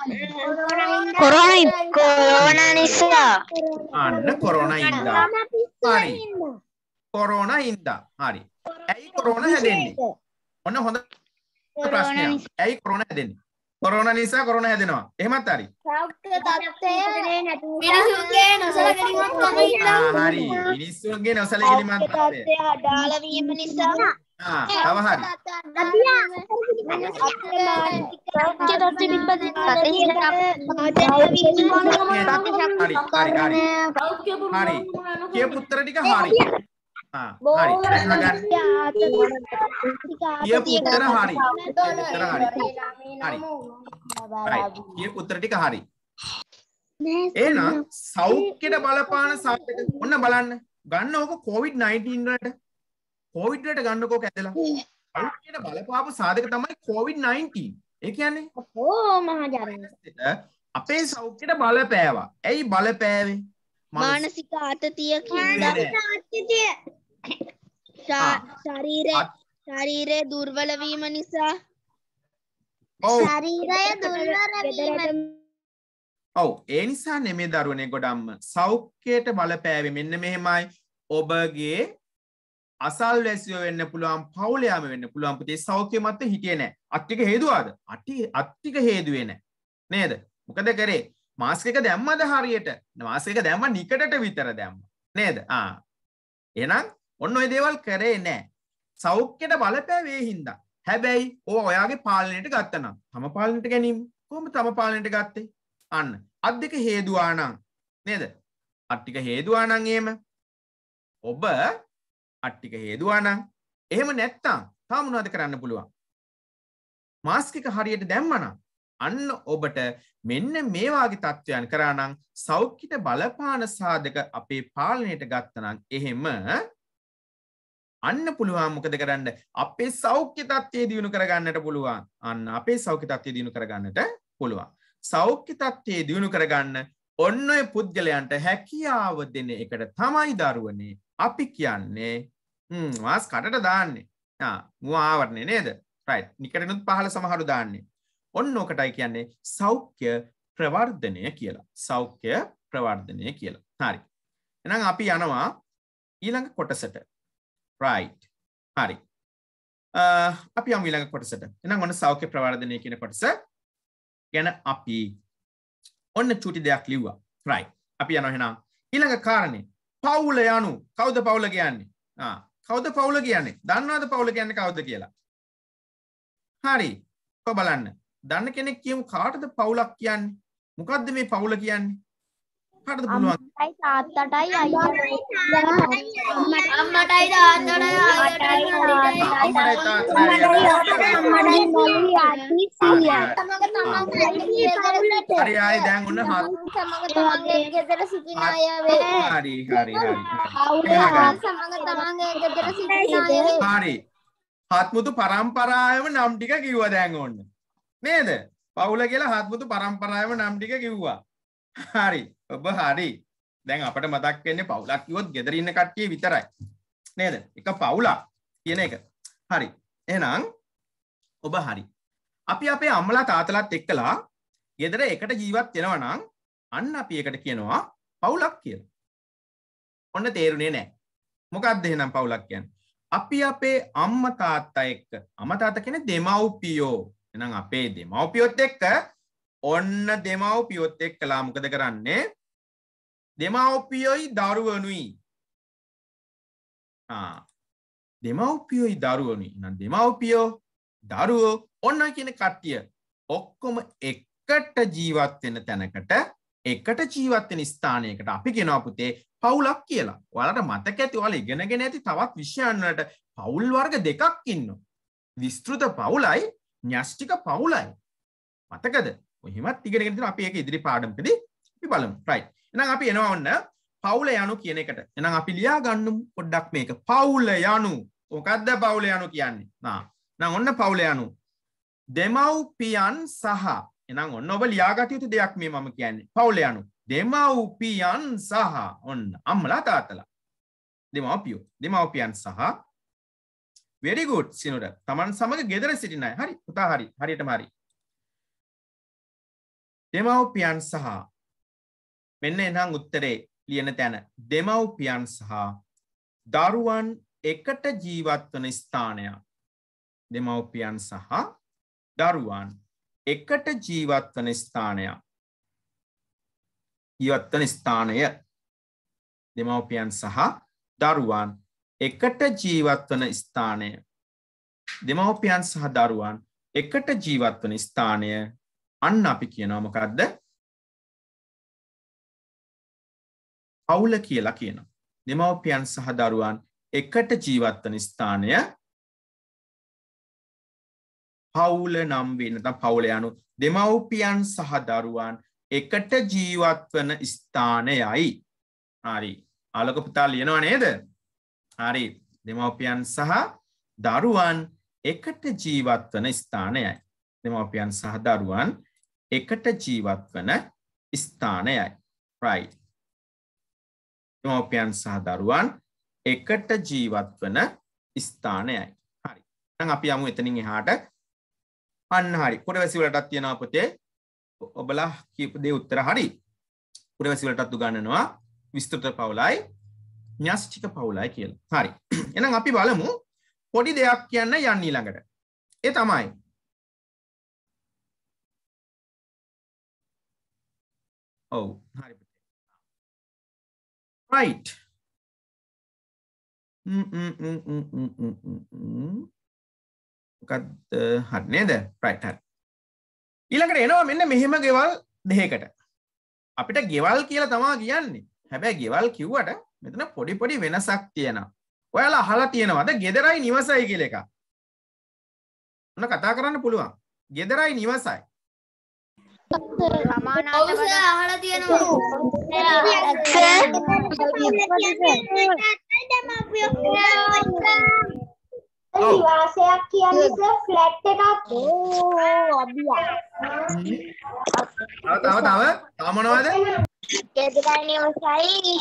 [SPEAKER 1] නිසා
[SPEAKER 2] අන්න කොරෝන ඉන්දා හරි කොරෝන ඉන්දා හරි ඇයි කොරෝන හැදෙන්නේ ඔන්න හොඳ
[SPEAKER 1] ප්‍රශ්නයක්
[SPEAKER 2] ඇයි කොරෝන හැදෙන්නේ කොරෝන නිසා කොරෝන හැදෙනවා. එහෙමත් හරි.
[SPEAKER 1] මිනිසුන්ගේ නොසලකීමක් තමයි. හරි.
[SPEAKER 2] මිනිසුන්ගේ නොසලකීමක් තත්ත්වය
[SPEAKER 1] අඩාල වීම නිසා ආ තව හරි. හරි. හරි. හරි. කියපු
[SPEAKER 2] උත්තර ටික හරි. හරි ගන්න
[SPEAKER 1] කියපු උත්තර හරි උත්තර හරි හරි
[SPEAKER 2] කියපු උත්තර ටික හරි එහෙනම් සෞඛ්‍යයට බලපාන සාධක ඔන්න බලන්න ගන්න ඕක කොවිඩ් 19 වලට කොවිඩ් වලට ගන්නකෝ කැදලා සෞඛ්‍යයට බලපාපු සාධක තමයි කොවිඩ් 19 ඒ කියන්නේ ඕ මහජන අපේ සෞඛ්‍යයට බලපෑවා ඇයි
[SPEAKER 1] බලපෑවේ මානසික ආතතිය කියන ආතතිය ශරීරය ශරීරය දුර්වල වීම නිසා ශරීරය දුර්වල වීම
[SPEAKER 2] ඔව් ඒ නිසා නෙමේ දරුවනේ ගොඩක්ම සෞඛ්‍යයට බලපෑවේ මෙන්න මෙහෙමයි ඔබගේ අසල්වැසියෝ වෙන්න පුළුවන් පවුල යාම වෙන්න පුළුවන් පුතේ සෞඛ්‍යමත් හිටියේ නැහැ අත්තික හේතුවද අටි අත්තික හේතුවේ නැහැ නේද මොකද කරේ මාස්ක එක දැම්මද හරියට මාස්ක එක දැම්ම නිකටට විතර දැම්ම නේද ආ එහෙනම් ඔන්න ඔය දේවල් කරේ නෑ සෞඛ්‍යයට බලපෑවේ හින්දා හැබැයි ඕ ඔයාගේ පාලනයට ගත්තනම් තම පාලනට ගැනීම කොහොම තම පාලනයට ගත්තේ අන්න අත් දෙක හේදුවානම් නේද අට්ටික හේදුවානම් එහෙම ඔබ අට්ටික හේදුවානම් එහෙම නැත්තම් තා මොනවද කරන්න පුළුවන් මාස්ක එක හරියට දැම්මනම් අන්න ඔබට මෙන්න මේ වාගේ තත්ත්වයන් කරානම් සෞඛ්‍යට බලපාන සාධක අපේ පාලනයට ගත්තනම් එහෙම අන්න පුළුවන් මොකද කරන්න අපේ සෞඛ්‍ය තත්ත්වය දියුණු කරගන්නට පුළුවන් අන්න අපේ සෞඛ්‍ය තත්ත්වය දියුණු කරගන්නට පුළුවන් සෞඛ්‍ය තත්ත්වයේ දියුණු කරගන්න ඔන්න ඔය පුද්ගලයන්ට හැකියාව දෙන එකට තමයි දරුවනේ අපි කියන්නේ වාස් කටට දාන්නේ මවාවරණය නේද රයි නිකටනුත් පහල සමහරු දාන්නේ ඔන්න ඕකටයි කියන්නේ සෞඛ්‍ය ප්‍රවර්ධනය කියලා සෞඛ්‍ය ප්‍රවර්ධනය කියලා හරි එනම් අපි යනවා ඊළඟ කොටසට right හරි අපි යම් ඊළඟ කොටසට එනම් ඔන්න සෞඛ්‍ය ප්‍රවර්ධනය කියන කොටස ගැන අපි ඔන්න චුටි දෙයක් ලිව්වා right අපි යනවා එහෙනම් ඊළඟ කාරණේ පවුල යනු කවුද පවුල කියන්නේ කවුද පවුල කියන්නේ දන්නවද පවුල කියන්නේ කවුද කියලා හරි කො බලන්න දන්න කෙනෙක් කියමු කාටද පවුලක් කියන්නේ මොකද්ද මේ පවුල කියන්නේ
[SPEAKER 1] කාටද පුළුවන්? අම්මටයි තාත්තටයි අම්මටයි තාත්තටයි අම්මටයි තාත්තටයි අම්මටයි මල්ලි ආටි සීයා. හරි ආයේ දැන් ඔන්න හත් සමග තමන්ගේ ගෙදර සිටින අය වේ. හරි හරි හරි. අවුල සමග තමන්ගේ ගෙදර සිටින අය වේ.
[SPEAKER 2] හරි. හත්මුතු පරම්පරාවම නම් ටික කිව්වා දැන් ඔන්න. නේද? පවුල කියලා හත්මුතු පරම්පරාවම නම් ටික කිව්වා. හරි ඔබ හරි දැන් අපට මතක් වෙන්නේ පවුලක් කිව්වොත් ගෙදර ඉන්න කට්ටිය විතරයි නේද එක පවුලක් කියන එක හරි එහෙනම් ඔබ හරි අපි අපේ අම්මලා තාත්තලාත් එක්කලා ගෙදර එකට ජීවත් වෙනවා නම් අන්න අපි එකට කියනවා පවුලක් කියලා ඔන්න තේරුණේ නෑ මොකක්ද එහෙනම් පවුලක් කියන්නේ අපි අපේ අම්ම තාත්තා එක්ක අම තාත්තා කියන්නේ දෙමව්පියෝ එහෙනම් අපේ දෙමව්පියොත් එක්ක ඔන්න දෙමව්පියොත් එක් කලා මොකද කරන්නේ දෙමව්පියොයි දරුවනුයි දෙමව්පියොයි දරුවනුයි නම් දෙමව්පියෝ දරුවෝ ඔන්න කියන කට්ටිය ඔක්කොම එකට ජීවත්වෙන තැනකට එකට ජීවත්වෙන ස්ථානයකට අපි ගෙනපුතේ පවුලක් කියලා වලට මතක ඇති වල ඉගෙනගෙන ඇති තවත් විෂයන්වලට පවුල් වර්ග දෙකක් ඉන්න. විස්තෘත පවුලයි න්‍යෂ්ටික පවුලයි. මතකද කොහෙමත් ඉගෙනගෙන තියෙනවා අපි ඒක ඉදිරි පාඩමකදී අපි බලමු right එහෙනම් අපි එනවා ඔන්න පවුල යනු කියන එකට එහෙනම් අපි ලියා ගන්නමු පොඩ්ඩක් මේක පවුල යනු මොකද්ද පවුල යනු කියන්නේ නා එහෙනම් ඔන්න පවුල යනු දෙමව්පියන් සහ එහෙනම් ඔන්න ඔබ ලියාගත යුතු දෙයක් මේ මම කියන්නේ පවුල යනු දෙමව්පියන් සහ ඔන්න අම්මලා තාත්තලා දෙමව්පියෝ දෙමව්පියන් සහ very good සිනුර තමන් සමග ගෙදර සිටින අය හරි පුතා හරි හරියටම හරි දෙමව්පියන් සහ මෙන්න එනම් උත්තරේ ලියන තැන දෙමව්පියන් සහ දරුවන් එකට ජීවත්වන ස්ථානයක් දෙමව්පියන් සහ දරුවන් එකට ජීවත්වන ස්ථානයක් ජීවත්වන ස්ථානය දෙමව්පියන් සහ දරුවන් එකට ජීවත්වන ස්ථානය දෙමව්පියන් සහ දරුවන් එකට ජීවත්වන ස්ථානය අන්න අපි කියනවා මොකක්ද පවුල කියලා කියනවා. දෙමව්පියන් සහ දරුවන් එකට ජීවත්වන ස්ථානය පවුල නම් වෙනත පවුල යනු දෙමව්පියන් සහ දරුවන් එකට ජීවත්වන ස්ථානයයි හරි ආලකපුතා ලියනවා නේද හරි දෙමව්පියන් සහ දරුවන් එකට ජීවත්වන ස්ථානයයි දෙමව්පියන් සහ දරුවන් එකට ජීවත් වන ස්ථානයයි රයි මෝපියන් සහ දරුවන් එකට ජීවත් වන ස්ථානයයි හරි අපි යමු එතනින් එහාට අන්න හරි පුරවැසිවලටත් තියෙන අපතේ ඔබලා කියපු දේ උත්තර හරි පුරවැසිවලටත් උගන්නනවා විස්තෘත පවුලයි න්‍යෂ්ටික පවුලයි කියලා හරි <clears throat> එහෙනම් අපි
[SPEAKER 1] බලමු පොඩි දෙයක් කියන්න යන්නේ ළඟට ඒ තමයි ඔව් හරි right මොකක්ද හරි නේද right හරි
[SPEAKER 2] ඊළඟට එනවා මෙන්න මෙහෙම ගෙවල් දෙකකට අපිට ගෙවල් කියලා තමා කියන්නේ හැබැයි ගෙවල් කිව්වට මෙතන පොඩි පොඩි වෙනසක් තියෙනවා ඔයාලා අහලා තියෙනවද ගෙදරයි නිවසයි කියලා එක ඔන්න කතා කරන්න පුළුවන් ගෙදරයි නිවසයි සමානාත පද අහලා තියෙනවා
[SPEAKER 1] නිවාසයක් කියන්නේ සර් ෆ්ලැට් එකක් ඕ අබියා තව තව තව තව මොනවද ගෙදරයි නිවසයි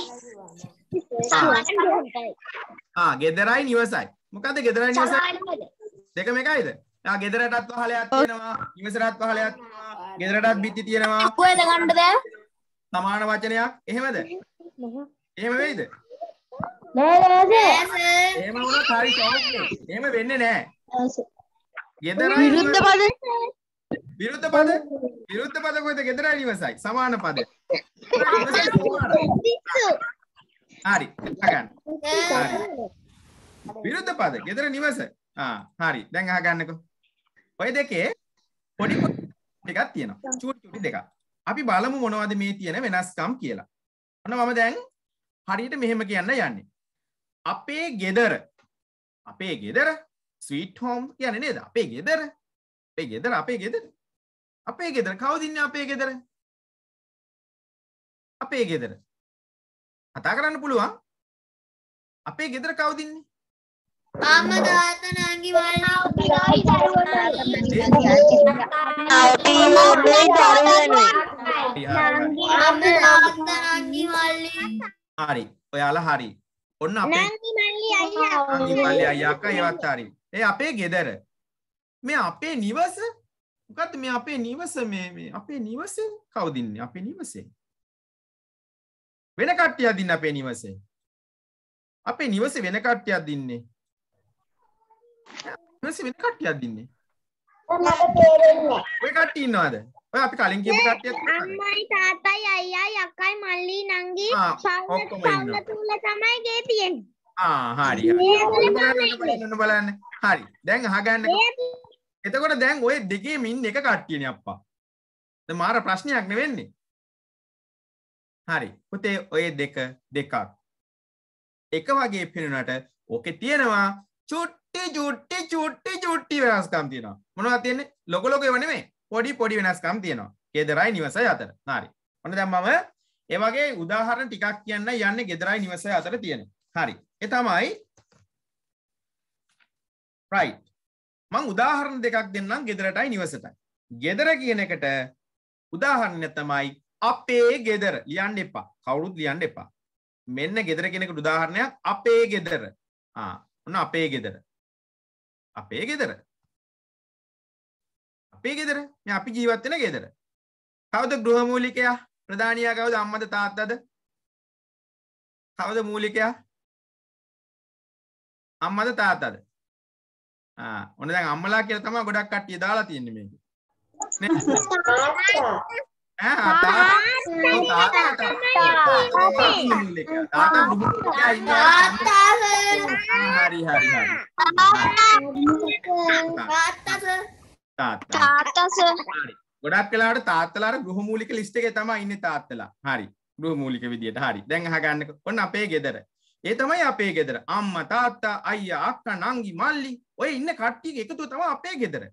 [SPEAKER 2] ආ ගෙදරයි නිවසයි මොකද්ද ගෙදරයි නිවසයි දෙකම එකයිද යා ගෙදරටත් වහලයක් තියෙනවා ඉවසරත් වහලයක් ගෙදරටත් බිත්ති තියෙනවා කොහෙද ගන්නද සමාන වචනයක් එහෙමද
[SPEAKER 1] එහෙම වෙයිද නෑ නෑ
[SPEAKER 2] එහෙම වුණත් හරි සෞඛ්‍ය එහෙම වෙන්නේ නෑ
[SPEAKER 1] ගෙදරයි විරුද්ධ පද
[SPEAKER 2] විරුද්ධ පද විරුද්ධ පද කොහෙද ගෙදරයි ඉවසයි සමාන පද හරි අගන්න විරුද්ධ පද ගෙදර නිවස හරි දැන් අහගන්නකෝ ඔය දෙකේ පොඩි ටිකක් තියෙනවා චුටි චුටි දෙකක් අපි බලමු මොනවද මේ තියෙන වෙනස්කම් කියලා ඔන්න මම දැන් හරියට මෙහෙම කියන්න යන්නේ අපේ ගෙදර
[SPEAKER 1] අපේ ගෙදර ස්වීට් හෝම් කියන්නේ නේද අපේ ගෙදර අපේ ගෙදර අපේ ගෙදර අපේ ගෙදර කවුද ඉන්නේ අපේ ගෙදර අපේ ගෙදර කතා කරන්න පුළුවන් අපේ ගෙදර කවුද ඉන්නේ Mama තාත්තනාගේ වල්නායි දරුවෝ.
[SPEAKER 2] හරි. ඔයාලා හරි. ඔන්න අපේ
[SPEAKER 1] නංගි මල්ලි අයියා. නංගි මල්ලි අයියා අක්කා ඒවත් හරි.
[SPEAKER 2] ඒ අපේ ගෙදර. මේ අපේ නිවස මොකද්ද මේ අපේ නිවස මේ මේ අපේ නිවසේ කවුද ඉන්නේ අපේ නිවසේ? වෙන කට්ටියක්ද ඉන්නේ අපේ නිවසේ? අපේ නිවසේ වෙන කට්ටියක්ද ඉන්නේ? සිවෙන කට්ටියක් දින්නේ ඔය කට්ටිය ඉන්නවද ඔය අපි කලින් කියපු කට්ටියක් අම්මයි
[SPEAKER 1] තාත්තයි අයියයි අක්කයි මල්ලි නංගි සංග තුල තමයි ගේ තියෙන්නේ
[SPEAKER 2] ආ හරි හරි බලන්න හරි දැන් අහගන්න එතකොට දැන් ඔය දෙකේ මින් එක කට්ටියනේ අප්පා දැන් මාර ප්‍රශ්නයක් නෙවෙන්නේ හරි පුතේ ඔය දෙක දෙකක් එක වගේ පෙනුනට ඕකේ තියෙනවා චුට්ටි චුට්ටි චුට්ටි චුට්ටි වෙනස්කම් තියෙනවා මොනවා තියෙන්නේ ලොක ලොක ඒවා නෙමෙයි පොඩි පොඩි වෙනස්කම් තියෙනවා ගෙදරයි නිවසයි අතර හරි ඔන්න දැන් මම ඒ වගේ උදාහරණ ටිකක් කියන්න යන්නේ ගෙදරයි නිවසයි අතර තියෙන හරි ඒ තමයි right මං උදාහරණ දෙකක් දෙන්නම් ගෙදරටයි නිවසටයි ගෙදර කියන එකට උදාහරණය තමයි අපේ ගෙදර ලියන්න එපා කවුරුත් ලියන්න එපා මෙන්න ගෙදර කෙනෙකුට උදාහරණයක් අපේ ගෙදර ඔන්න අපේ ගෙදර අපේ ගෙදර අපේ ගෙදර
[SPEAKER 1] මේ අපි ජීවත් වෙන ගෙදර කවුද ගෘහමූලිකයා ප්‍රධානියා කවුද අම්මද තාත්තද කවුද මූලිකයා අම්මද තාත්තද ආ ඔන්න දැන් අම්මලා කියලා තමයි ගොඩක් කට්ටිය දාලා තියන්නේ මේක <laughs> නේ
[SPEAKER 2] හරි හරි ගොඩක් කලාට තාත්තලාට ගෘහමූලික ලිස්ට් එකේ තමයි ඉන්නේ තාත්තලා. හරි. ගෘහමූලික විදියට. හරි. දැන් අහගන්නකො. ඔන්න අපේ ගෙදර. ඒ තමයි අපේ ගෙදර. අම්මා තාත්තා අයියා අක්කා නංගි මල්ලි ඔය ඉන්න කට්ටිය එකතුව තමයි අපේ ගෙදර.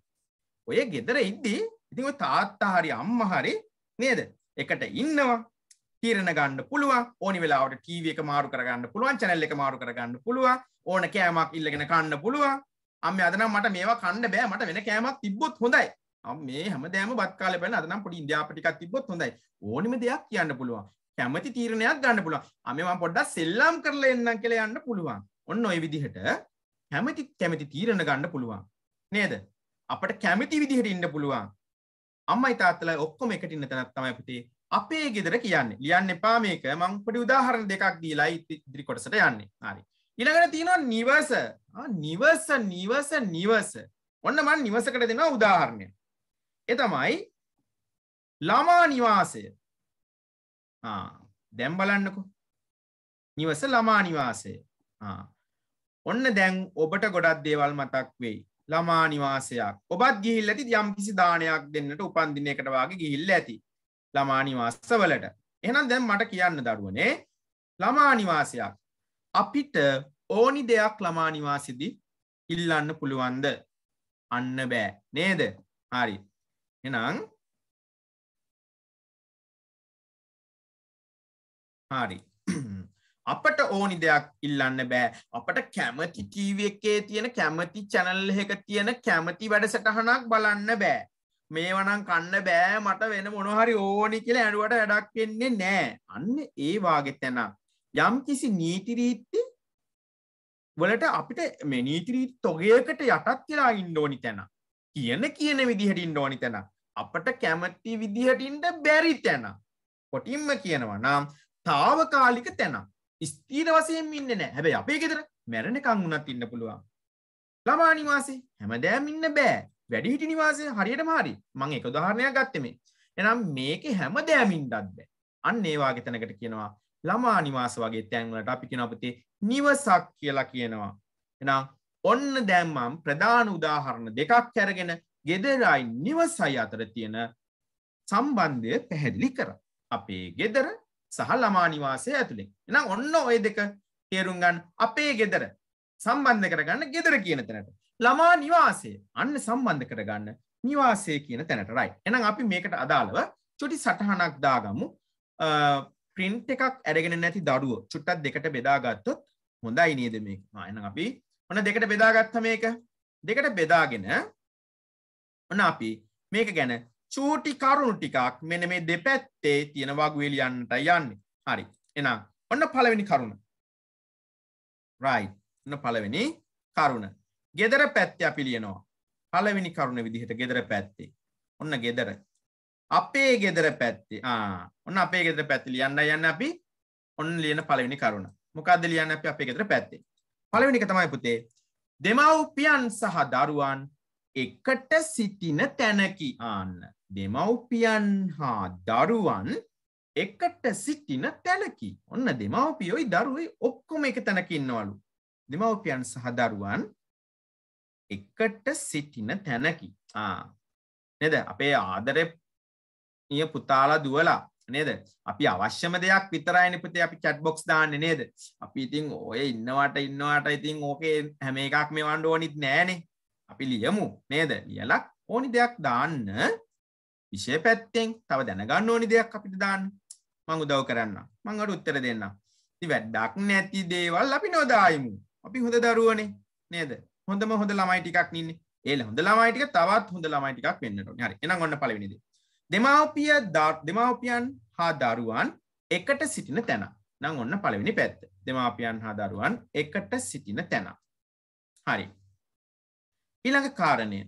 [SPEAKER 2] ඔය ගෙදර ඉද්දි ඉතින් ඔය තාත්තා හරි අම්මා හරි නේද එකට ඉන්නවා තීරණ ගන්න පුළුවන් ඕනි වෙලාවට ටීවී එක මාරු කරගන්න පුළුවන් channel එක මාරු කරගන්න පුළුවන් ඕන කෑමක් ඉල්ලගෙන කන්න පුළුවන් අම්මේ අද නම් මට මේවා කන්න බෑ මට වෙන කෑමක් තිබ්බොත් හොඳයි මේ හැමදෑම බත් කාලේ බලන අද නම් පොඩි ඉන්දියාප ටිකක් තිබ්බොත් හොඳයි ඕනිම දෙයක් කියන්න පුළුවන් කැමති තීරණයක් ගන්න පුළුවන් අම්මේ මම පොඩ්ඩක් සෙල්ලම් කරලා එන්නම් කියලා යන්න පුළුවන් ඔන්න ওই විදිහට කැමති කැමති තීරණ ගන්න පුළුවන් නේද අපට කැමති විදිහට ඉන්න පුළුවන් අම්මයි තාත්තලයි ඔක්කොම එකට ඉන්න තැනක් තමයි පුතේ අපේ ගෙදර කියන්නේ. ලියන්න එපා මේක. මම පොඩි උදාහරණ දෙකක් දීලා ඉදිරි කොටසට යන්නේ. හරි. ඊළඟට තියෙනවා නිවස. නිවස නිවස නිවස. ඔන්න මම නිවසකට දෙනවා උදාහරණය. ඒ තමයි ළමා නිවාසය. ආ දැන් බලන්නකෝ. නිවස ළමා නිවාසය. ආ ඔන්න දැන් ඔබට ගොඩක් දේවල් මතක් වෙයි. ළමා නිවාසයක් ඔබත් ගිහිල් ඇති යම් කිසි දානයක් දෙන්නට උපන්දිනයකට වගේ ගිහිල්ල ඇති ළමා නිවාසවලට එහනම් දැන් මට කියන්න දරුවනේ ළමා නිවාසයක් අපිට ඕනි දෙයක් ළමා නිවාසිදි
[SPEAKER 1] ඉල්ලන්න පුළුවන්ද අන්න බෑ නේද හරි එනම් හරි අපට ඕනි දෙයක් ඉල්ලන්න බෑ අපට කැමති ටීව
[SPEAKER 2] එකේ තියෙන කැමති චැනල් එක තියෙන කැමති වැඩසටහනක් බලන්න බෑ මේ වනම් කන්න බෑ මට වෙන මොනොහරි ඕනි කියල ඇඩුවට වැඩක් වෙන්නේ නෑ අන්න ඒ වාගෙතැන යම් කිසි නීතිරීත්ති වලට අපිට මේ නීතිරීත් තොගයකට යටත් කියලා ඉන්ඩෝනි තැන කියන කියන විදිහට ඉන්ඩෝනි තැන අපට කැමති විදිහටින්ට බැරි තැන කොටින්ම කියනවා නම් තාවකාලික තැනක් ස්තීර වසයෙන් ඉන්න නෑ හැබැයි අපේ ගෙතර මැරණකං වුණත් ඉන්න පුළුවන් ළමා නිවාසේ හැමදෑම් ඉන්න බෑ වැඩිහිටි නිවාසය හරියට මාරි මං එක උදාහරණයක් ගත්තමේ එනම් මේක හැම දෑමින්ටත් බෑ අන්න ඒවාගේ තැනකට කියනවා ළමා නිවාස වගේ තැන්වලට අපි කියන අපතේ නිවසක් කියලා කියනවා එනම් ඔන්න දැම්මම් ප්‍රධාන උදාහරණ දෙකක් කැරගෙන ගෙදරයි නිවසයි අතර තියෙන සම්බන්ධය පැහැදිලි කර අපේ ගෙදර සහ ළමා නිවාසය ඇතුළේ. එහෙනම් ඔන්න ওই දෙක තේරුම් ගන්න අපේ ගෙදර සම්බන්ධ කරගන්න ගෙදර කියන තැනට. ළමා නිවාසය අන්න සම්බන්ධ කරගන්න නිවාසය කියන තැනට. right. එහෙනම් අපි මේකට අදාළව චුටි සටහනක් දාගමු. print එකක් අරගෙන නැති දරුවෝ චුට්ටක් දෙකට බෙදා ගත්තොත් හොඳයි නේද මේක. ආ එහෙනම් අපි ඔන්න දෙකට බෙදාගත්ත මේක. දෙකට බෙදාගෙන ඔන්න අපි මේක ගැන චූටි කරුණු ටිකක් මෙන මේ දෙපැත්තේ තියෙන වගවේල යන්නට යන්නේ හරි එනම් ඔන්න පළවෙනි කරුණ රයි න්න පළවෙනි කරුණ ගෙදර පැත්තේ අපි ලියනවා පළවෙනි කරුණ විදිහට ගෙදර පැත්තේ ඔන්න ගෙදර අපේ ගෙදර පැත්ති ඔන්න අපේ ගෙදර පැත්තිලි යන්න යන්න අපි ඔන්න ලියන පලවිනි කරුණ මොකක්ද ලියන්න අප අපේ ගෙදර පැත්තේ පලවිනික තමයි පුතේ දෙමව්පියන් සහ දරුවන් එකට සිටින තැනකි ආන්න දෙමව්පියන් හා දරුවන් එකට සිටින තැනකි ඔන්න දෙමව්පියෝයි දරුවයි ඔක්කොම එක තැනකින්නවලු දෙමව්පියන් සහ දරුවන් එකට සිටින තැනකි නේද අපේ ආදරය ය පුතාලා දුවලා නේද අපි අවශ්‍යම දෙයක් විතරයින පුතේ අපි චැට් බොක්ස් දාන්න නේද අපි ඉතින් ඔය ඉන්නවට ඉන්නවාට ඉතින් ඕකේ හැම එකක් මේ වන්ඩ ඕනිත් නෑනේ අපි ලියමු නේද ලියලක් ඕනි දෙයක් දාන්න විෂය පැත්තෙන් තව දැනගන්න ඕනි දෙයක් අපිට දාන්න මං උදව් කරන්න මං අර උත්තර දෙන්න ති වැඩ්ඩක් නැති දේවල් අපි නොදායිමු අපි හොඳ දරුවනේ නේද හොඳම හොඳ ළමයි ටිකක් නින්නේ ඒල හොඳ ළමයි ටික තවත් හොඳ ළමයි ටිකක් වෙන්නට හරි එහෙනම් ඔන්න පළවෙනි දේ දෙමාපිය දෙමාපියන් හා දරුවන් එකට සිටින තැන නම් ඔන්න පළවෙනි පැත්ත දෙමාපියන් හා දරුවන් එකට සිටින තැන
[SPEAKER 1] හරි ඊළඟ කාරණය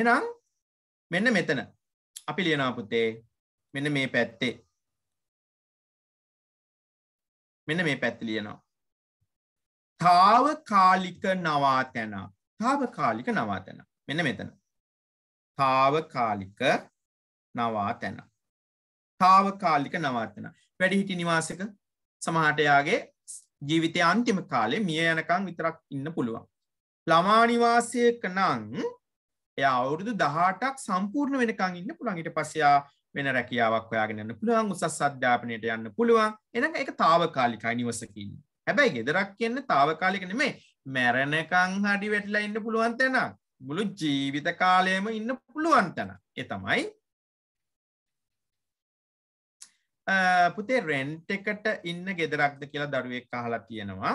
[SPEAKER 1] එනම් මෙන්න මෙතන අපි ලියනාපුතේ මෙන්න මේ පැත්තේ මෙන්න මේ පැත්ත ලියනවා.
[SPEAKER 2] තාව කාලික නවාතැන තාව කාලික නවාතැන මෙන්න මෙතන. තාව කාලික නවාතැන. තාව කාලික නවාතැන වැඩිහිටි නිවාසක සමහටයාගේ ජීවිතය අන්තිම කාලේ මිය යනකං විතරක් ඉන්න පුළුවන්. ළමානිවාසයක නං එය අවුරුදු දහටක් සම්පූර්ණ වෙනකං ඉන්න පුළන්ගට පසයා වෙන රැකියාවක් ඔයාගෙනන්න පුළුවන් උසස් අධ්‍යාපනයට යන්න පුළුවන් එන එක තාවකාලිකයි නිවසකින් හැබැයි ගෙදරක් කියන්න තාවකාලික නෙමේ මැරණකං හඩි වෙටලා ඉන්න පුළුවන් තැන මුළු ජීවිත කාලයම ඉන්න පුළුවන් තැන එතමයි පුතේ රෙන්ට් එකට ඉන්න ගෙදරක්ද කියලා දරුවෙක් අහලා තියෙනවා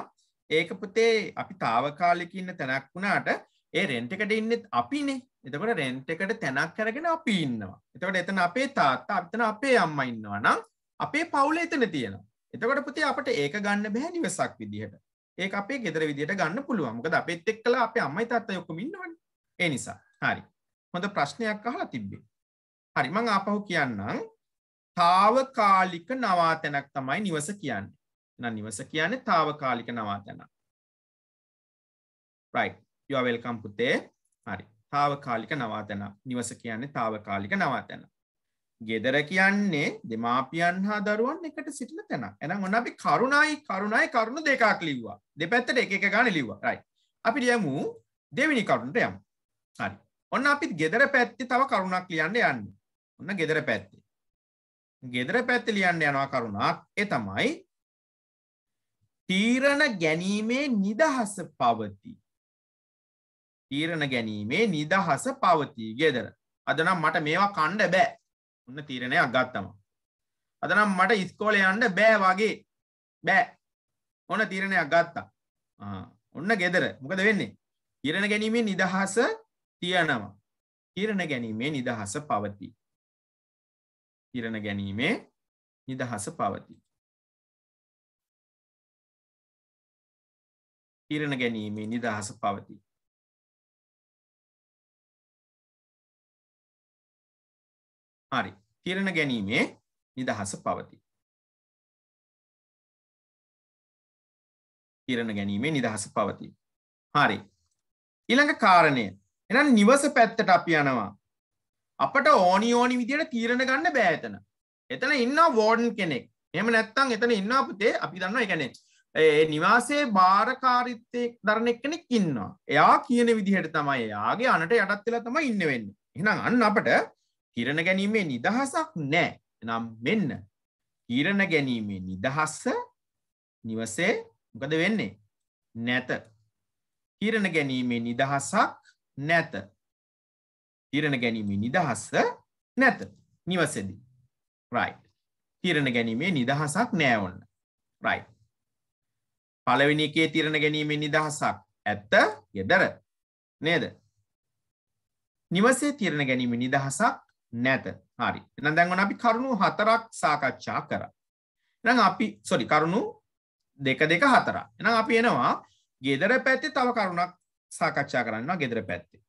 [SPEAKER 2] ඒක පුතේ අපි තාවකාලික ඉන්න තැනක් වුණාට ඒ රෙන්ට එකට ඉන්නෙත් අපිනේ එතකොට රෙන්ට එකට තැනක් කරගෙන අපි ඉන්නවා එතකොට එතන අපේ තාත්තා අතන අපේ අම්ම ඉන්නවා නම් අපේ පවුල එතන තියෙනවා එතකොට පුතේ අපට ඒක ගන්න බැහැ නිවසක් විදිහට ඒක අපේ ගෙදර විදිහට ගන්න පුළුවන් මොකද අපෙත් එක්කලා අපේ අම්මයි තාත්තා ඔක්කොම ඉන්නවනේ ඒ නිසා හරි හොඳ ප්‍රශ්නයක් අහලා තිබ්බේ හරි මං ආපහු කියන්නම් తాවකාලික නවාතැනක් තමයි නිවස කියන්නේ එහෙනම් නිවස කියන්නේ తాවකාලික නවාතැනක් right යෝ වෙල්කම් පුතේ හරි තාවකාලික නවාතැන නිවස කියන්නේ තාවකාලික නවාතැන ගෙදර කියන්නේ දෙමාපියන් හා දරුවන් එකට සිටල තැන එනම් ඔන්න අපි කරුණයි කරුණයි කරුණු දෙකක් ලිව්වා දෙපැත්තට එක එක ගාන ලිව්වා රයි අපි ලියමු දෙවිනි කරුණට යම් හරි ඔන්න අපිත් ගෙදර පැත්ති තව කරුණක් ලියන්න යන්න ඔන්න ගෙදර පැත්ති ගෙදර පැත්ති ලියන්න යනවා කරුණක් එ තමයි තීරණ ගැනීමේ නිදහස පවති තීරණ ගැනීමේ නිදහස පවතිී ගෙදර. අදනම් මට මේවා කණ්ඩ බෑ උන්න තීරණයක් ගත්තම. අදනම් මට ඉස්කෝල යන්ඩ බෑ වගේ බෑ ඕන තීරණයක් ගත්තා. ඔන්න ගෙදර මොකද වෙන්නේ. තීරණ ගැනීමේ නිදහස
[SPEAKER 1] තියනවා. තීරණ ගැනීමේ නිදහස පවති. තීරණ ගැනීමේ නිදහස පවතිී. තීරණ ගැනීමේ නිදහස පවතිී. හරි තීරණ ගැනීමේ නිදහස පවති. තීරණ ගැනීමේ නිදහස පවති. හරි. ඊළඟ කාරණය එනම්
[SPEAKER 2] නිවස පැත්තට අපි යනවා. අපට ඕනි ඕනි විදියට තීරණ ගන්න බෑ එතන. එතන ඉන්න වෝඩන් කෙනෙක්. එහෙම නැත්තම් එතන ඉන්න පුතේ අපි දන්නවා ඒ කියන්නේ ඒ නිවාසේ භාරකාරීත්වය දරන කෙනෙක් ඉන්නවා. එයා කියන විදිහට තමයි එයාගේ අනට යටත් වෙලා තමයි ඉන්න වෙන්නේ. එහෙනම් අන්න අපට තිරණ ගැනීමේ නිදහසක් නෑ නම් මෙන්න ඉරණ ගැනීමේ නිදහස්ස නිවසේ මොකද වෙන්නේ නැත ඉරණ ගැනීමේ නිදහසක් නැත ඉරණ ගැනීමේ නිදහස නැත නිවසේදී රයි තිරණ ගැනීමේ නිදහසක් නෑ ඔන්න රයි පළවෙනි එකේ තිරණ ගැනීමේ නිදහසක් ඇත්ත ගෙදර නේද නිවසේ තිරණ ගැනීමේ නිදහසක් නැත හරි එනම් දැන් ඔන්න අපි කරුණු හතරක් සාකච්ඡා කරා එහෙනම් අපි සෝරි කරුණු දෙක දෙක හතරක් එහෙනම් අපි එනවා ගෙදර පැත්තේ තව කරුණක් සාකච්ඡා කරන්නවා ගෙදර පැත්තේ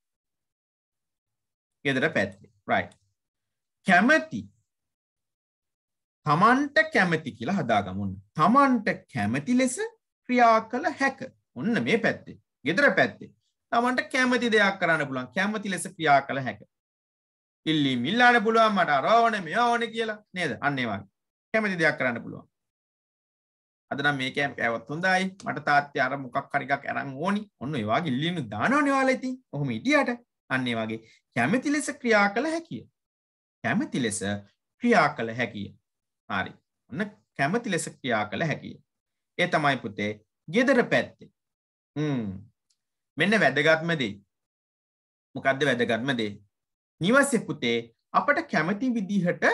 [SPEAKER 2] ගෙදර පැත්තේ right කැමැති තමන්ට කැමැති කියලා හදාගමුන්න තමන්ට කැමැති ලෙස ක්‍රියා කළ හැක ඔන්න මේ පැත්තේ ගෙදර පැත්තේ තමන්ට කැමති දෙයක් කරන්න පුළන් කැමති ලෙස ක්‍රියා කළ හැක ඉල්ලි මිල්ලාට පුළුවන් මට අරෝවන මෙ ඕන කියලා නේද අන්නේවාගේ කැමති දෙයක් කරන්න පුළුවන් අදනම් මේකෑම් කෑවත් හොඳයි මට තාත්්‍ය අර මොකක් හරිකක් ඇරං ඕනි ඔන්න ඒවා ඉල්ලිනු දානෝනවාල ඇති ඔහොම ඉටියට අන්නේ වගේ කැමති ලෙස ක්‍රියා කළ හැකිය කැමති ලෙස ක්‍රියා කළ හැකිය හරි ඔන්න කැමති ලෙස ක්‍රියා කළ හැකිය ඒ තමයි පුතේ ගෙදර පැත්තේ මෙන්න වැදගත්මදේ මොකක්ද වැදගත්මදේ නිවස පුතේ අපට කැමති විදිහට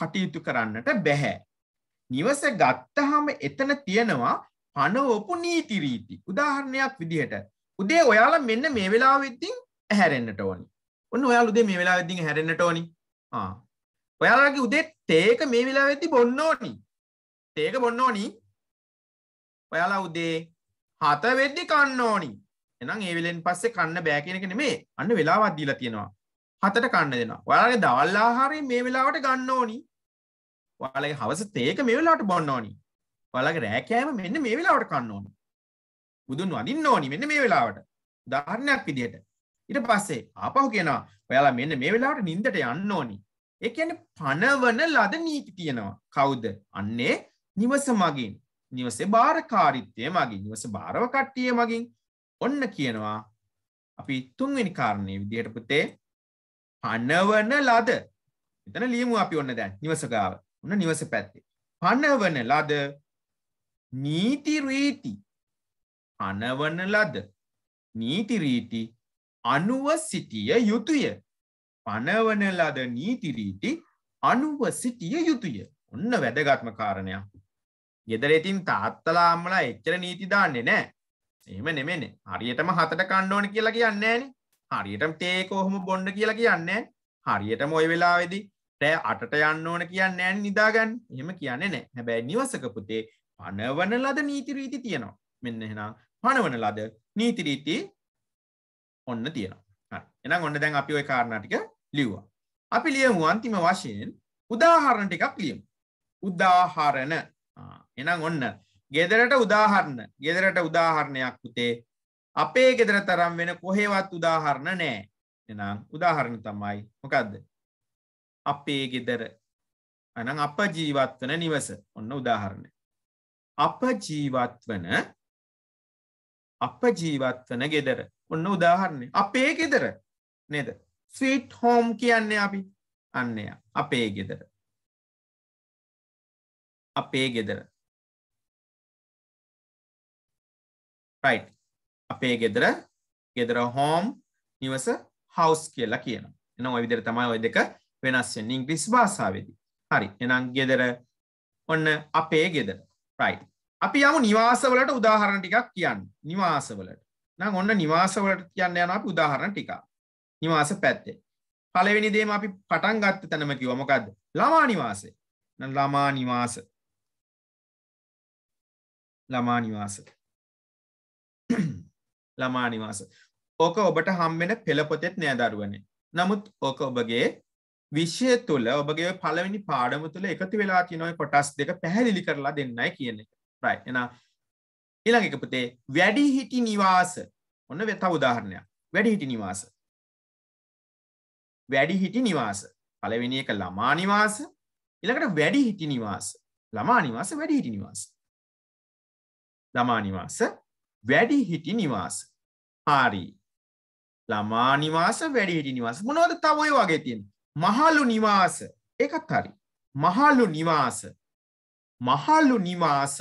[SPEAKER 2] කටයුතු කරන්නට බැහැ. නිවස ගත්තහම එතන තියෙනවා පනවපු නීතිරීති උදාහරණයක් විදිහට උදේ ඔයාලා මෙන්න මේ වෙලා වෙද්දිින් ඇහැරෙන්න්නට ඕනි ඔන්න ඔයාල උදේ මේ වෙලා වෙදිින් හැරෙන්න්නට ඕනි ඔයාලගේ උදේ තේක මේ වෙලා වෙති බොන්න ඕනි තේක බොන්න ඕනි ඔයාලා උදේ හත වෙද්දි කන්න ඕනි එනම් ඒවෙලෙන් පස්සේ කන්න බෑකෙනක නෙමේ අන්න වෙලාවත්දීලා තියෙනවා හතට කන්න දෙනවා ඔයාලගේ දවල් ආහාරය මේ වෙලාවට ගන්න ඕනි ඔයාලගේ හවස තේක මේ වෙලාවට බොන්න ඕනි ඔයාලගේ රෑ කෑම මෙන්න මේ වෙලාවට කන්න ඕනි බුදුන් වඳින්න ඕනි මෙන්න මේ වෙලාවට උදාහරණයක් විදිහට ඊට පස්සේ ආපහු කියනවා ඔයාලා මෙන්න මේ වෙලාවට නිින්දට යන්න ඕනි ඒ කියන්නේ පණවන ලද නීති තියෙනවා කවුද අන්නේ නිවස මගින් නිවසේ භාරකාරීත්වය මගින් නිවස භාරව කට්ටිය මගින් ඔන්න කියනවා අපි තුන්වෙනි කාරණය විදිහට පුතේ පනවන ලද එතන ලියමු අපි ඔන්න දැන් නිවස ගාව ඔන්න නිවස පැත්තේ පනවන ලද නීති රීති පනවන ලද නීති රීති අනුව සිටිය යුතුය පනවන ලද නීති රීති අනුව සිටිය යුතුය ඔන්න වැදගත්ම කාරණයක් ගෙදරෙතින් තාත්තලා අම්මලා එච්චර නීති දාන්නේ නෑ එහෙම නෙමෙන්නේ හරියටම හතට කන්න ඕන කියලා කියන්නේ නෑනේ හරියටම තේ කොහොම බොන්න කියලා කියන්නේ හරියටම ওই වෙලාවේදී රෑ 8ට යන්න ඕන කියන්නේ නැහැ නිදාගන්න. එහෙම කියන්නේ නැහැ. හැබැයි නිවසක පුතේ පනවන ලද නීති රීති තියෙනවා. මෙන්න එහෙනම් පනවන ලද නීති රීති ඔන්න තියෙනවා. හරි. එහෙනම් ඔන්න දැන් අපි ওই කාරණා ටික ලිව්වා. අපි ලියමු අන්තිම වශයෙන් උදාහරණ ටිකක් ලියමු. උදාහරණ. එහෙනම් ඔන්න ගෙදරට උදාහරණ. ගෙදරට උදාහරණයක් පුතේ අපේ ගෙදර තරම් වෙන කොහෙවත් උදාහරණ නෑ එනම් උදාහරණ තමයි මොකක්ද අපේ ගෙදර අනම් අප ජීවත් වන නිවස ඔන්න උදාහරණ අප ජීවත් වන අප ජීවත් වන ගෙදර ඔන්න උදාහරණය අපේ ගෙදර
[SPEAKER 1] නේද ස්වීට් හෝම් කියන්නේ අපි අන්නය අපේ ගෙදර අපේ ගෙදර රයිට් අපේ ගෙදර ගෙදර හෝම් නිවස
[SPEAKER 2] හවස් කියලා කියන එන ඔය විදිර තමයි ඔය දෙක වෙනස්ෙන් ඉංග්‍රිස් භාසාාවේදී හරි එනම් ගෙදර ඔන්න අපේ ගෙදර ප්‍රයි් අපි යමු නිවාසවලට උදාහරණ ටිකක් කියන්න නිවාසවලට නම් ඔන්න නිවාසවලට කියන්න යන අපි උදාහරණ ටික නිවාස පැත්තේ පලවෙනි දේම අපි පටන් ගත්ත තැනම කිවමකක්ද ළමා නිවාසේ ළමා නිවාස ළමා නිවාස ළමා නිවාස. ඕක ඔබට හම්බෙන පෙළපොතෙත් නෑදරුවනේ. නමුත් ඕක ඔබගේ විශ්ය තුළ ඔබගේ පළවෙනි පාඩම තුළ එකතු වෙලා තිනොයි කොටස් දෙක පැහැදිලි කරලා දෙන්නයි කියන එක ප්‍රයි එන ඉළඟ එකපතේ වැඩි හිටි නිවාස ඔන්න වෙත උදාහරණයක් වැඩි හිටි නිවාස වැඩි හිටි නිවාස පළවෙනි එක ළමා නිවාස ඉළඟට වැඩි හිටි නිවාස ළමා නිවාස වැඩි හිටි නිවාස ළමා නිවාස වැඩි හිටි නිවාස හාරි ළමා නිවාස වැඩි හිටි නිවාස මොනවද තව ඔය වගේ තියෙන මහලු නිවාස ඒකත් හරි මහලු
[SPEAKER 1] නිවාස මහලු නිවාස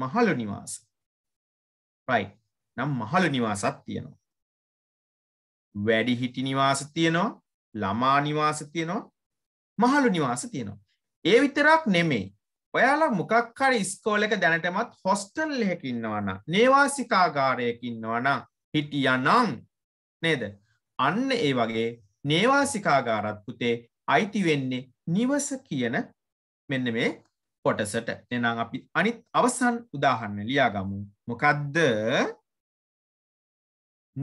[SPEAKER 1] මහලු නිවාස රයිට් නම් මහලු නිවාසත් තියෙනවා වැඩි
[SPEAKER 2] හිටි නිවාස තියෙනවා ළමා නිවාස තියෙනවා මහලු නිවාස තියෙනවා ඒ විතරක් නෙමෙයි ඔයාලා මොකක් හරි ස්කෝල එක දැනටමත් හොස්ටල් හැකින්නවන නේවාසිකාගාරයකින්නවන හිටිය නම් නේද අන්න ඒ වගේ නේවාසිකාගාරත් පුතේ අයිති වෙන්නේ නිවස කියන මෙන්න මේ කොටසට එනම් අපි අනිත් අවසන් උදාහරණ ලියාගමු මොකක්ද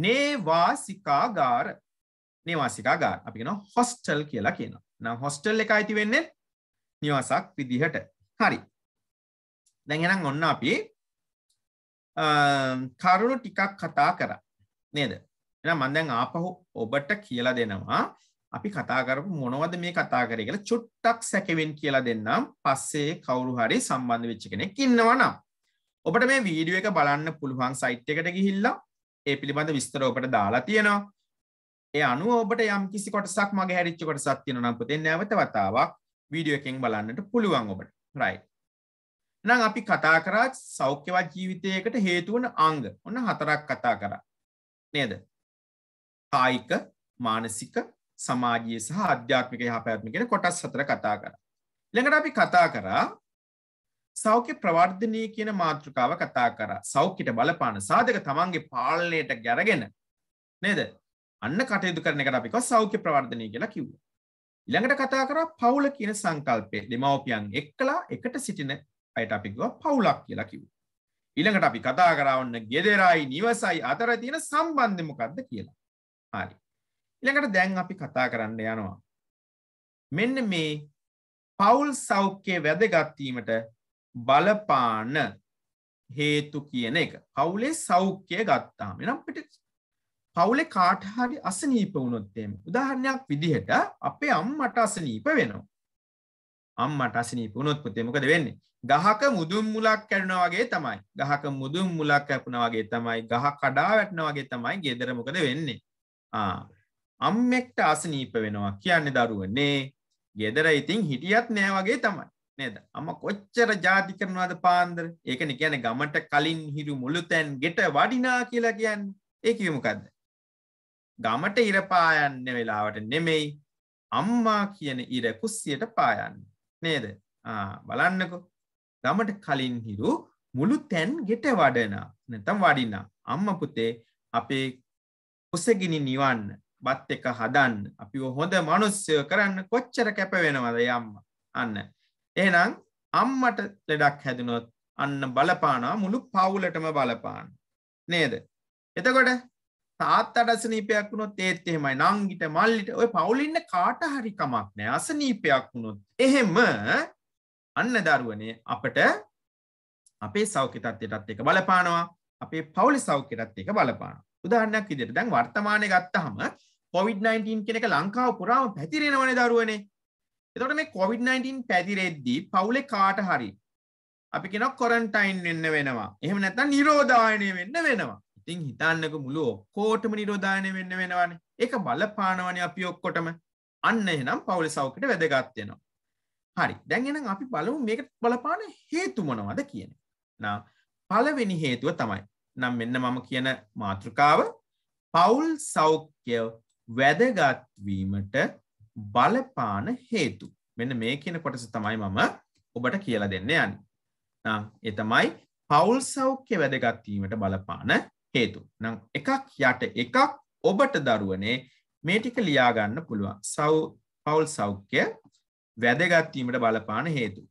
[SPEAKER 2] නේවාසිකාගාර නේවාසිකාගාර අපිෙන හොස්ටල් කියලා කියන නම් හොස්ටල් එක අයිති වෙන්නේ නිවසක් විදිහට හරි දැන් එහෙනම් ඔන්න අපි කරුණු ටිකක් කතා කරා නේද එහෙනම් මම දැන් ආපහු ඔබට කියලා දෙනවා අපි කතා කරපු මොනවද මේ කතා කරේ කියලා චුට්ටක් සැකෙමින් කියලා දෙන්නම් පස්සේ කවුරු හරි සම්බන්ධ වෙච්ච කෙනෙක් ඉන්නවා නම් ඔබට මේ වීඩියෝ එක බලන්න පුළුවන් සයිට් එකට ගිහිල්ලා ඒ පිළිබඳ විස්තර ඔබට දාලා තියෙනවා ඒ අනුව ඔබට යම් කිසි කොටසක් මගේ හැරිච්ච කොටසක් තියෙනවා නම් පුතේ නැවත වතාවක් වීඩියෝ එකෙන් බලන්නට පුළුවන් ඔබට රයි. නම් අපි කතා කරා සෞඛ්‍යවත් ජීවිතයකට හේතුවන අංග ඔන්න හතරක් කතා කරා. නේද. කායික මානසික සමාජයේ සහ අධ්‍යාත්මික යහපැත්ම කෙන කොටස් සතර කතා කර. ළඟට අපි කතා කරා සෞඛ්‍ය ප්‍රවර්ධනය කියන මාතෘකාව කතා කර සෞඛ්‍යට බලපාන සාධක තමන්ගේ පාලනයට ගැරගෙන නේද අන්න කටයුතු කරන එකට අපික සෞඛ්‍ය ප්‍රවර්ධනය කියලා කිව්වා. ඉළඟට කතා කර පවුල කියන සංකල්පය දෙමවපියන් එක්කලා එකට සිටින අයට අපිගව පවුලක් කියලා කිව්. ඉළඟට අපි කතා කරවන්න ගෙදරයි නිවසයි අතර තියෙන සම්බන්ධමකක්ද කියලා හරි. ඉළඟට දැන් අපි කතා කරන්න යනවා. මෙන්න මේ පවුල් සෞඛ්‍යය වැදගත්වීමට බලපාන හේතු කියන එක පවුලේ සෞඛ්‍යය ගත්තාම නම් පිට පවුලෙ කාටහරි අසනීප වුණොත්තේම උදාහරණයක් විදිහට අපේ අම්මට අසනීප වෙනවා. අම්මට අසනීප වුණොත් පුතේ මොකද වෙන්නේ? ගහක මුදුන් මුලක් කැඩුණා වගේ තමයි. ගහක මුදුන් මුලක් කැපුණා වගේ තමයි. ගහ කඩා වැටෙනා වගේ තමයි ගෙදර මොකද වෙන්නේ? ආ අම්මෙක්ට අසනීප වෙනවා කියන්නේ දරුවනේ. ගෙදර ඉතින් හිටියත් නෑ වගේ තමයි. නේද? අම කොච්චර ජාති කරනවාද පාන්දර? ඒකනේ කියන්නේ ගමට කලින් හිරු මුළුතැන් ගෙට වඩිනා කියලා කියන්නේ. ඒ කිව්වේ මොකද්ද? ගමට ඉර පායන්න වෙලාවට නෙමෙයි අම්මා කියන ඉර කුස්සියට පායන්න නේද බලන්නකෝ ගමට කලින් හිරු මුළු තැන් ගෙට වඩන නැතම් වඩින්න අම්ම පුතේ අපේ කුසගිනි නිවන්න බත් එක හදන්න අපි හොඳ මනුස්්‍යය කරන්න කොච්චර කැප වෙනවද යම්ම අන්න එහනම් අම්මට ලෙඩක් හැදනොත් අන්න බලපානා මුළු පවුලටම බලපාන නේද එතකොට තාත්තට අසනීපයක් වුණොත් ඒත් එහෙමයි නංගිට මල්ලිට ඔය පවුලින්න කාට හරි කමක් නෑ අසනීපයක් වුණොත් එහෙම අන්න දරුවනේ අපට අපේ සෞඛ්‍ය තත්ත්වයටත් එක බලපානවා අපේ පවුලි සෞඛ්‍යටත් එක බලපාන උදාහරණයක් විදිහට දැන් වර්තමානයේ ගත්තහම COVID-19 කියන එක ලංකාව පුරාම පැතිරෙනවනේ දරුවනේ එතකොට මේ COVID-19 පැතිරෙද්දී පවුලේ කාට හරි අපි කෙනෙක් කොරන්ටයින් වෙන්න වෙනවා එහෙම නැත්නම් නිරෝධායනය වෙන්න වෙනවා තින් හිතන්නක මුළු ඔක්කෝටම නිරෝධායනය වෙන්න වෙනවාන එක බලපානවන අපි ඔක්කොටම අන්න එනම් පවුල සෞකට වැදගත්වයනවා. හරි දැන්ගෙනම් අපි බලමු මේක බලපාන හේතුමනවද කියන. නා පලවෙනි හේතුව තමයි නම් මෙන්න මම කියන මාතෘකාව පවුල් සෞඛ්‍ය වැදගත්වීමට බලපාන හේතු මෙන්න මේ කියන කොටස තමයි මම ඔබට කියලා දෙන්න යන්න. එතමයි පවුල් සෞඛ්‍ය වැදගත්වීමට බලපාන හේතු. නම් එකක් යට එකක් ඔබට දරුවනේ මේ ටික ලියාගන්න පුළුවන්. සව් පවුල් සෞඛ්‍ය වැදගත්වීමට බලපාන හේතු.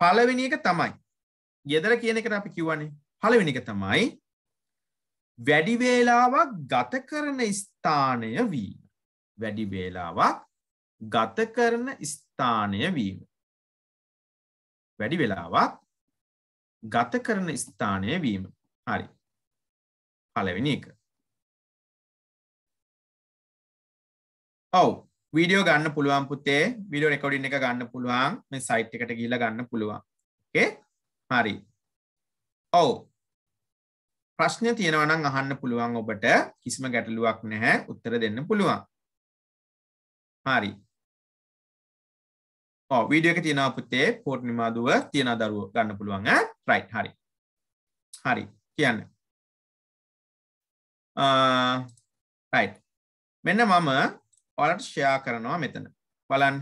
[SPEAKER 2] පළවෙනි එක තමයි. ගෙදර කියන එකට අපි කිව්වනේ. පළවෙනි එක තමයි වැඩි වේලාවක් ගත කරන ස්ථානය වීම. වැඩි වේලාවක් ගත කරන ස්ථානය වීම.
[SPEAKER 1] වැඩි වෙලාවක් ගත කරන ස්ථානය වීම. හරි. පලවෙනි oh, එක ඔව වීඩියෝ ගන්න පුළුවන් පුතේ විඩියෝ රෙකොඩින් එක ගන්න පුළුවන් මේ
[SPEAKER 2] සයිට් එකට ගිහිල්ලා ගන්න පුළුවන් ඕකේ හරි ඔව් oh, ප්‍රශ්න තියෙනවා නම් අහන්න පුළුවන් ඔබට කිසිම ගැටලුවක් නැහැ උත්තර දෙන්න පුළුවන් හරි ඔව් වීඩියෝ එකේ තියෙනවා පුතේ පෝර්ණිමා දුව තියෙන දරුවෝ ගන්න පුළුවන් ඈ රයිට් හරි හරි
[SPEAKER 1] කියන්න රයි uh, මෙන්න මම ඔලට ෂයා කරනවා මෙතන බලන්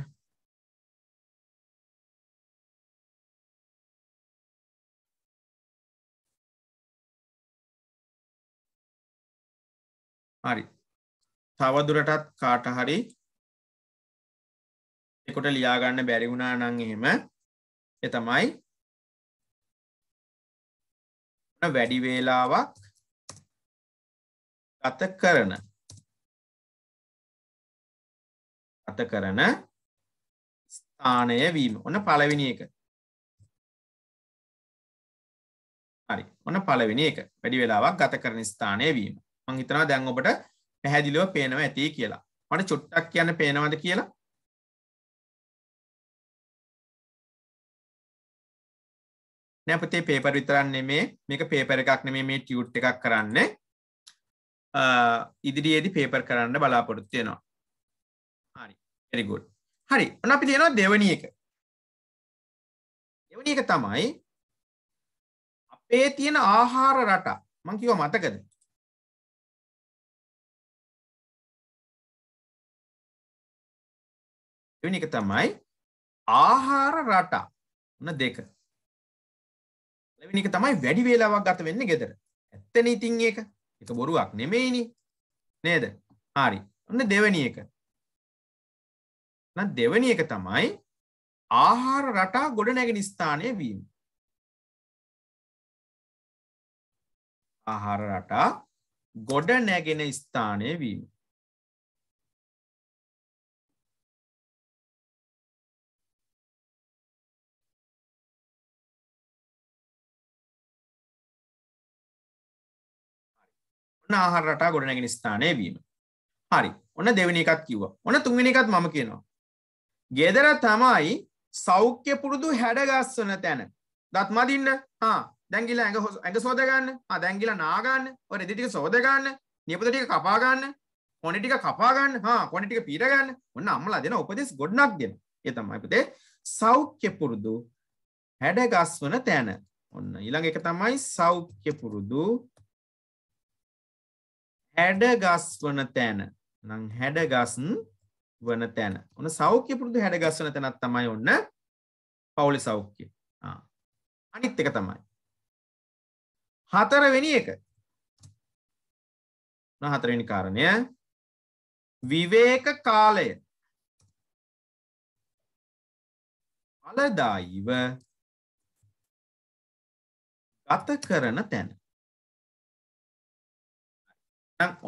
[SPEAKER 1] හරි තවදුරටත් කාට හරි එකොට ලියාගන්න බැරි වුණා නං එහෙම එතමයි වැඩි වේලාවක් ගත කරන ගත කරන ස්ථානය වීම ඔන්න පළවෙනි එක හරි ඔන්න පළවෙනි
[SPEAKER 2] එක වැඩි වෙලාවක් ගත කරන ස්ථානය වීම මං හිතනවා දැන් ඔබට පැහැදිලිව පේනවා ඇති
[SPEAKER 1] කියලා මට චුට්ටක් කියන්න පේනවද කියලා නැපතේ පේපර් විතරන්න මේ මේක පේපර එකක්
[SPEAKER 2] නෙමේ මේ ටියුට් එකක් කරන්නේ ඉදිරියේදි පේපර් කරන්න බලාපොරොත්තියනවා
[SPEAKER 1] හරි එරිගුඩ් හරි ඔන්න අපි තියෙනවා දෙවනි එක දෙවනි එක තමයි අපේ තියෙන ආහාර රට මං කිව්වා මතකද එවැනි එක තමයි ආහාර රටා න දෙක ලැවෙනි එක තමයි වැඩි වේලාවක් ගත වෙන්න
[SPEAKER 2] ගෙදර ඇත්තන ඉතින් ඒක එක බොරුවක් නෙමෙයිනි නේද හරි ඔන්න
[SPEAKER 1] දෙවැනි එක දෙවැනි එක තමයි ආහාර රටා ගොඩ නැගෙන ස්ථානය වීම ආහාර රටා ගොඩ නැගෙන ස්ථානය වීම ආහාර රටා ගොඩනැගෙන ස්ථානය වීම. හරි
[SPEAKER 2] ඔන්න දෙවනි එකත් කිව්ව ඔන්න තුන්වෙනි එකත් මම කියනවා. ගෙදර තමයි සෞඛ්‍ය පුරුදු හැඩගස්වන තැන දත්මදින්න හා දැගිලා ඇඟ ඇඟ සෝදගන්න දැංගිලා නාගන්න ඔ රෙදිටික සෝදගන්න නිපද ටික කපාගන්න හොනි ටික කපාගන්න හා කොනි ටික පීරගන්න ඔන්න අම්මලා දෙන උපදෙස් ගොඩනක් දෙන ඒ තමයි පුතේ සෞඛ්‍ය පුරුදු හැඩගස්වන තැන ඔන්න ඊළඟ එක තමයි සෞඛ්‍ය පුරුදු හැඩගස් වන තැන නම් හැඩගස්න් වන තැන ඔන සෞඛ්‍ය පුරුදු හැඩගස් වන තැනත් තමයි ඔන්න
[SPEAKER 1] පවුලි සෞඛ්‍ය අනිත් එක තමයි හතරවෙනි එක හතරවෙනි කාරණය විවේක කාලය අලදායිව ගත කරන තැන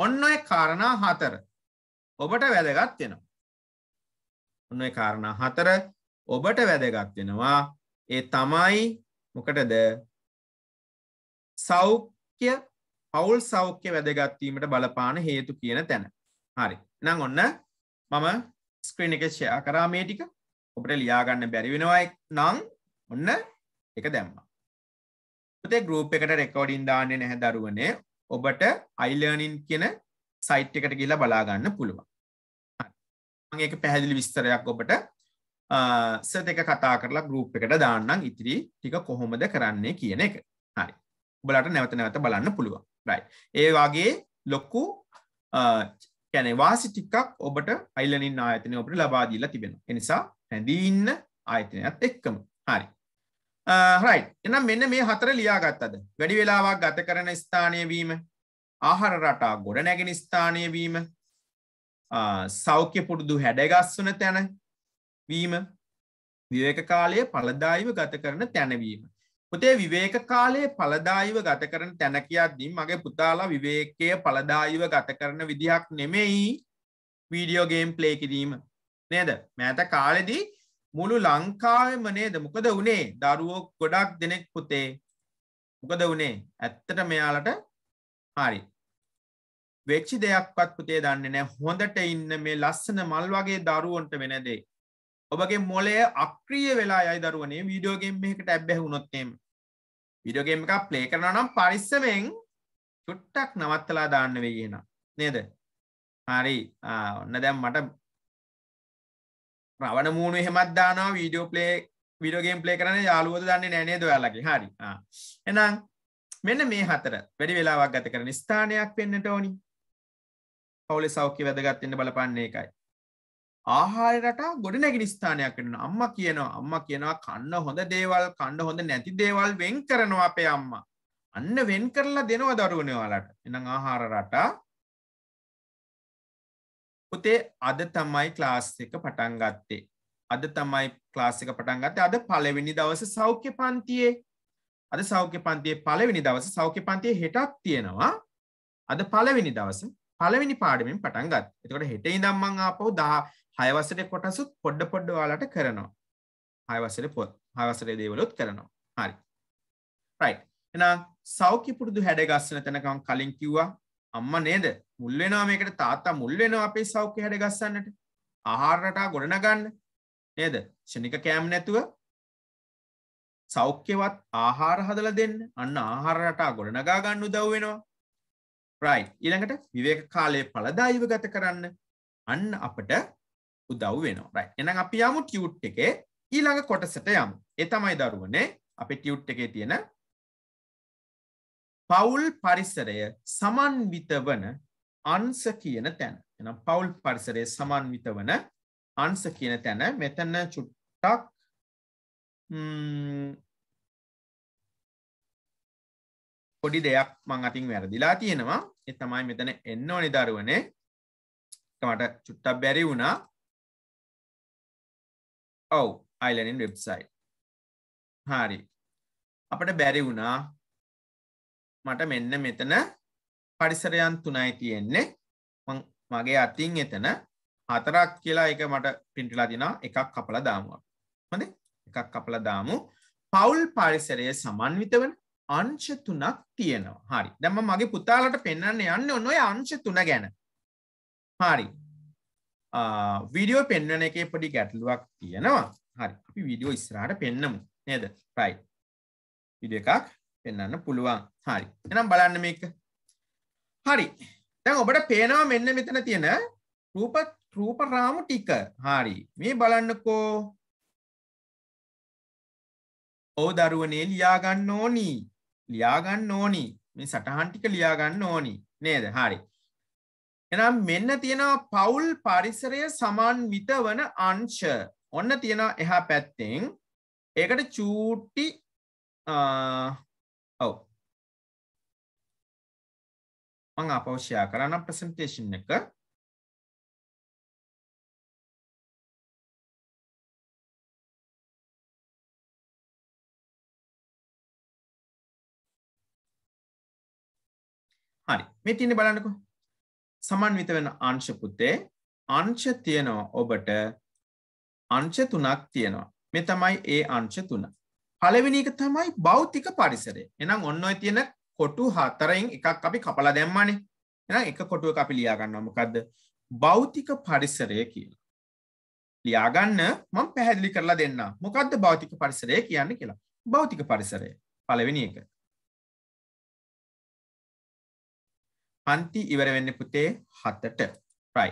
[SPEAKER 1] ඔන්න ඔය කාරණා හතර ඔබට වැදගත් වෙනවා. ඔන්න ඔය කාරණා හතර ඔබට වැදගත්
[SPEAKER 2] වෙනවා. ඒ තමයි මොකටද? සෞඛ්‍ය පෞල් සෞඛ්‍ය වැදගත් වීමට බලපාන හේතු කියන තැන. හරි. එහෙනම් ඔන්න මම ස්ක්‍රීන් එකේ ෂෙයා කරා මේ ටික. ඔබට ලියා ගන්න බැරි වෙනවා නම් ඔන්න එක දැම්මා. පුතේ ගෲප් එකට රෙකෝඩින් දාන්නේ නැහැ දරුවනේ. ඔබට අයිලර්නින් කියන සයිට් එකට කියලා බලාගන්න පුළුවන් ඒක පැහැදිලි විස්තරයක් ඔබට ස දෙක කතා කරලා ගරුප් එකට දාන්නම් ඉතිරි ටික කොහොමද කරන්නේ කියන එක හරි ඔබලට නැවත නැවත බලන්න පුළුවන් රයි ඒ වගේ ලොක්කු කැන වාසි ටිකක් ඔබට අයිලනින් ආයතනය ඔබට ලබාදීලා තිබෙන එනිසා හැඳීන්න ආයතනයක්ත් එක්කම හරි හරයි uh, එනම් මෙන්න මේ හතර ලියාගත්තද වැඩි වෙලාවක් ගත කරන ස්ථානය වීම ආහාර රටා ගොඩ නැගෙන ස්ථානය වීම uh, සෞඛ්‍ය පුරුදු හැඩගස්වන තැන වීම විවේක කාලය පලදායිව ගත කරන තැනවීම පුතේ විවේක කාලයේ පලදායිව ගත කරන තැන කියද්දී මගේ පුතාලා විවේකය පලදායිව ගත කරන විදිහක් නෙමෙයි වීඩියෝ ගේම් ප්ලේ කිරීම නේද මෑත කාලෙදී මුළු ලංකාවෙම නේද මොකද වනේ දරුවෝ ගොඩක් දෙනෙක් පුතේ මොකද වනේ ඇත්තට මෙයාලට හරි වෙච්චි දෙයක්වත් පුතේ දන්නේ නෑ හොඳට ඉන්න මේ ලස්සන මල් වගේ දරුවන්ට වෙනදේ ඔබගේ මොලය අක්‍රිය වෙලා යයි දරුවනේ වීඩියෝගේම් එකට ඇබ්බැහ වුණොත්තේම විඩියෝගේම් එකක් ප්ලේ කරන නම් පරිස්සමෙන් චුට්ටක් නවත්තලා දාන්න වෙයේෙන නේද හරි ඔන්න දැම් මට අවන මූුණු හෙමත් දානවා වීඩියෝ පලේ විඩියෝගේම් පලේ කරන යාලුවද දන්නේ නෑනේ දොයාලගේ හරි එනම් මෙන්න මේ හතර වැඩි වෙලාවක් ගත කරන ස්ථානයක් වෙන්නට ඕනි පවුලෙ සෞඛ්‍ය වැදගත්වෙන්න බලපන්නේ එකයි ආහාරට ගොඩ නැගෙන ස්ථානයක් වන්න අම්ම කියනවා අම්ම කියනවා කන්න හොඳ දේවල් කණ්ඩ හොඳ නැති දේවල් වෙන් කරනවා අපේ අම්මා අන්න වෙන් කරලා දෙනවා දරුවනවාලට එනම් ආහාර රටා පුතේ අද තමයි ක්ලාස් එක පටන් ගත්තේ අද තමයි ක්ලාසික පටන් ගත්තේ අද පළවෙනි දවස සෞඛ්‍ය පන්තියේ අද සෞඛ්‍ය පන්තියේ පළවෙනි දවස සෞඛ්‍ය පන්තියේ හෙටත් තියෙනවා අද පළවෙනි දවස පළවෙනි පාඩමින් පටන් ගත් එතකොට හෙට ඉඳන් මං ආපහු 10 6 කොටසුත් පොඩ පොඩ ඔයාලට කරනවා 6 වසරේ පොත් 6 වසරේ දේවලුත් කරනවා හරි රයිට් එහෙනම් සෞඛ්‍ය පුරුදු හැඩගස්සන තැනකම් කලින් කිව්වා අම්මා නේද මුල් වෙනවා මේකට තාත්තා මුල් වෙනවා අපේ සෞඛ්‍ය හැඩ ගස්සන්නට ආහාර රටා ගොඩනගන්න නේද ෂණික කෑම් නැතුව සෞඛ්‍යවත් ආහාර හදලා දෙන්න අන්න ආහාර රටා ගොඩනගා ගන්න උදව් වෙනවා right ඊළඟට විවේක කාලයේ ඵලදායීව ගත කරන්න අන්න අපට උදව් වෙනවා right එහෙනම් අපි යමු ටියුට් එකේ ඊළඟ කොටසට යමු ඒ තමයි දරුවනේ අපේ ටියුට් එකේ තියෙන පවුල් පරිසරය සමන්විත වන අන්ස කියන තැන එනම් පවුල් පරිසරයේ සමන්විත වන අන්ස කියන තැන මෙතන චුට්ටක් පොඩි දෙයක් මං අතින් වැරදිලා තියෙනවා එ තමයි මෙතන එන්න ඕනි දරුවනේ මට
[SPEAKER 1] චුට්ටක් බැරි වුණා ඔව් අයිලනින් වෙබ්සයිට් හාරි අපට බැරි වුණා මට
[SPEAKER 2] මෙන්න මෙතන පරිසරයන් තුනයි තියෙන්නේ මගේ අතින් එතන හතරක් කියලා එක මට පින්ටලා දිනා එකක් කපල දාමුවක් හොඳ එකක් කපල දාමු පවුල් පරිසරය සමන්විත වන අංශ තුනක් තියෙනවා හරි දැම මගේ පුතාලට පෙන්න්න යන්න ඔන්නොය අංශ තුන ගැන හරි වීඩියෝ පෙන්වන එක පොඩි ගැටලුවක් තියෙනවා හරි අපි වීඩියෝ ඉස්රාට පෙන්නමු නේද ප්‍රයි විඩ එකක් පෙන්න්න පුළුවන් හරි එනම් බලන්න මේක හරි දැන් ඔබට පේනවා මෙන්න මෙතන තියෙන රූප රූප රාමු ටික හරි මේ බලන්නකෝ ඔව් දරුවනේ ලියා ගන්න ඕනි ලියා ගන්න ඕනි මේ සටහන් ටික ලියා ගන්න ඕනි නේද හරි එහෙනම් මෙන්න තියෙනවා පවුල් පරිසරය සමන්විත වන අංශ ඔන්න තියෙනවා එහා පැත්තෙන්
[SPEAKER 1] ඒකට චූටි ඔව් මං අපවශ්‍යයා කරන්න ප්‍රසන්ටේෂන් එක හරි මේ තියන්නේ බලන්නකො සමන්විත වෙන අංශ පුතේ
[SPEAKER 2] අංශ තියෙනවා ඔබට අංශ තුනක් තියෙනවා මේ තමයි ඒ අංශ තුන පළවෙනි එක තමයි භෞතික පරිසරය එහෙනම් ඔන්න ඔය තියෙන කොටු හතරයින් එකක් අපි කපල දැම්මානේ එ එක කොටුව අපි ලියාගන්නමකක්ද බෞතික පරිසරය කියලා. ලියාගන්න මං පැහැදිලි කරලා දෙන්න මොකක්ද බෞතික
[SPEAKER 1] පරිසරය කියන්න කියලා බෞතික පරිසරය පලවෙනි එක. පන්ති ඉවර වෙන්න පුතේ හතට ප්‍රයි.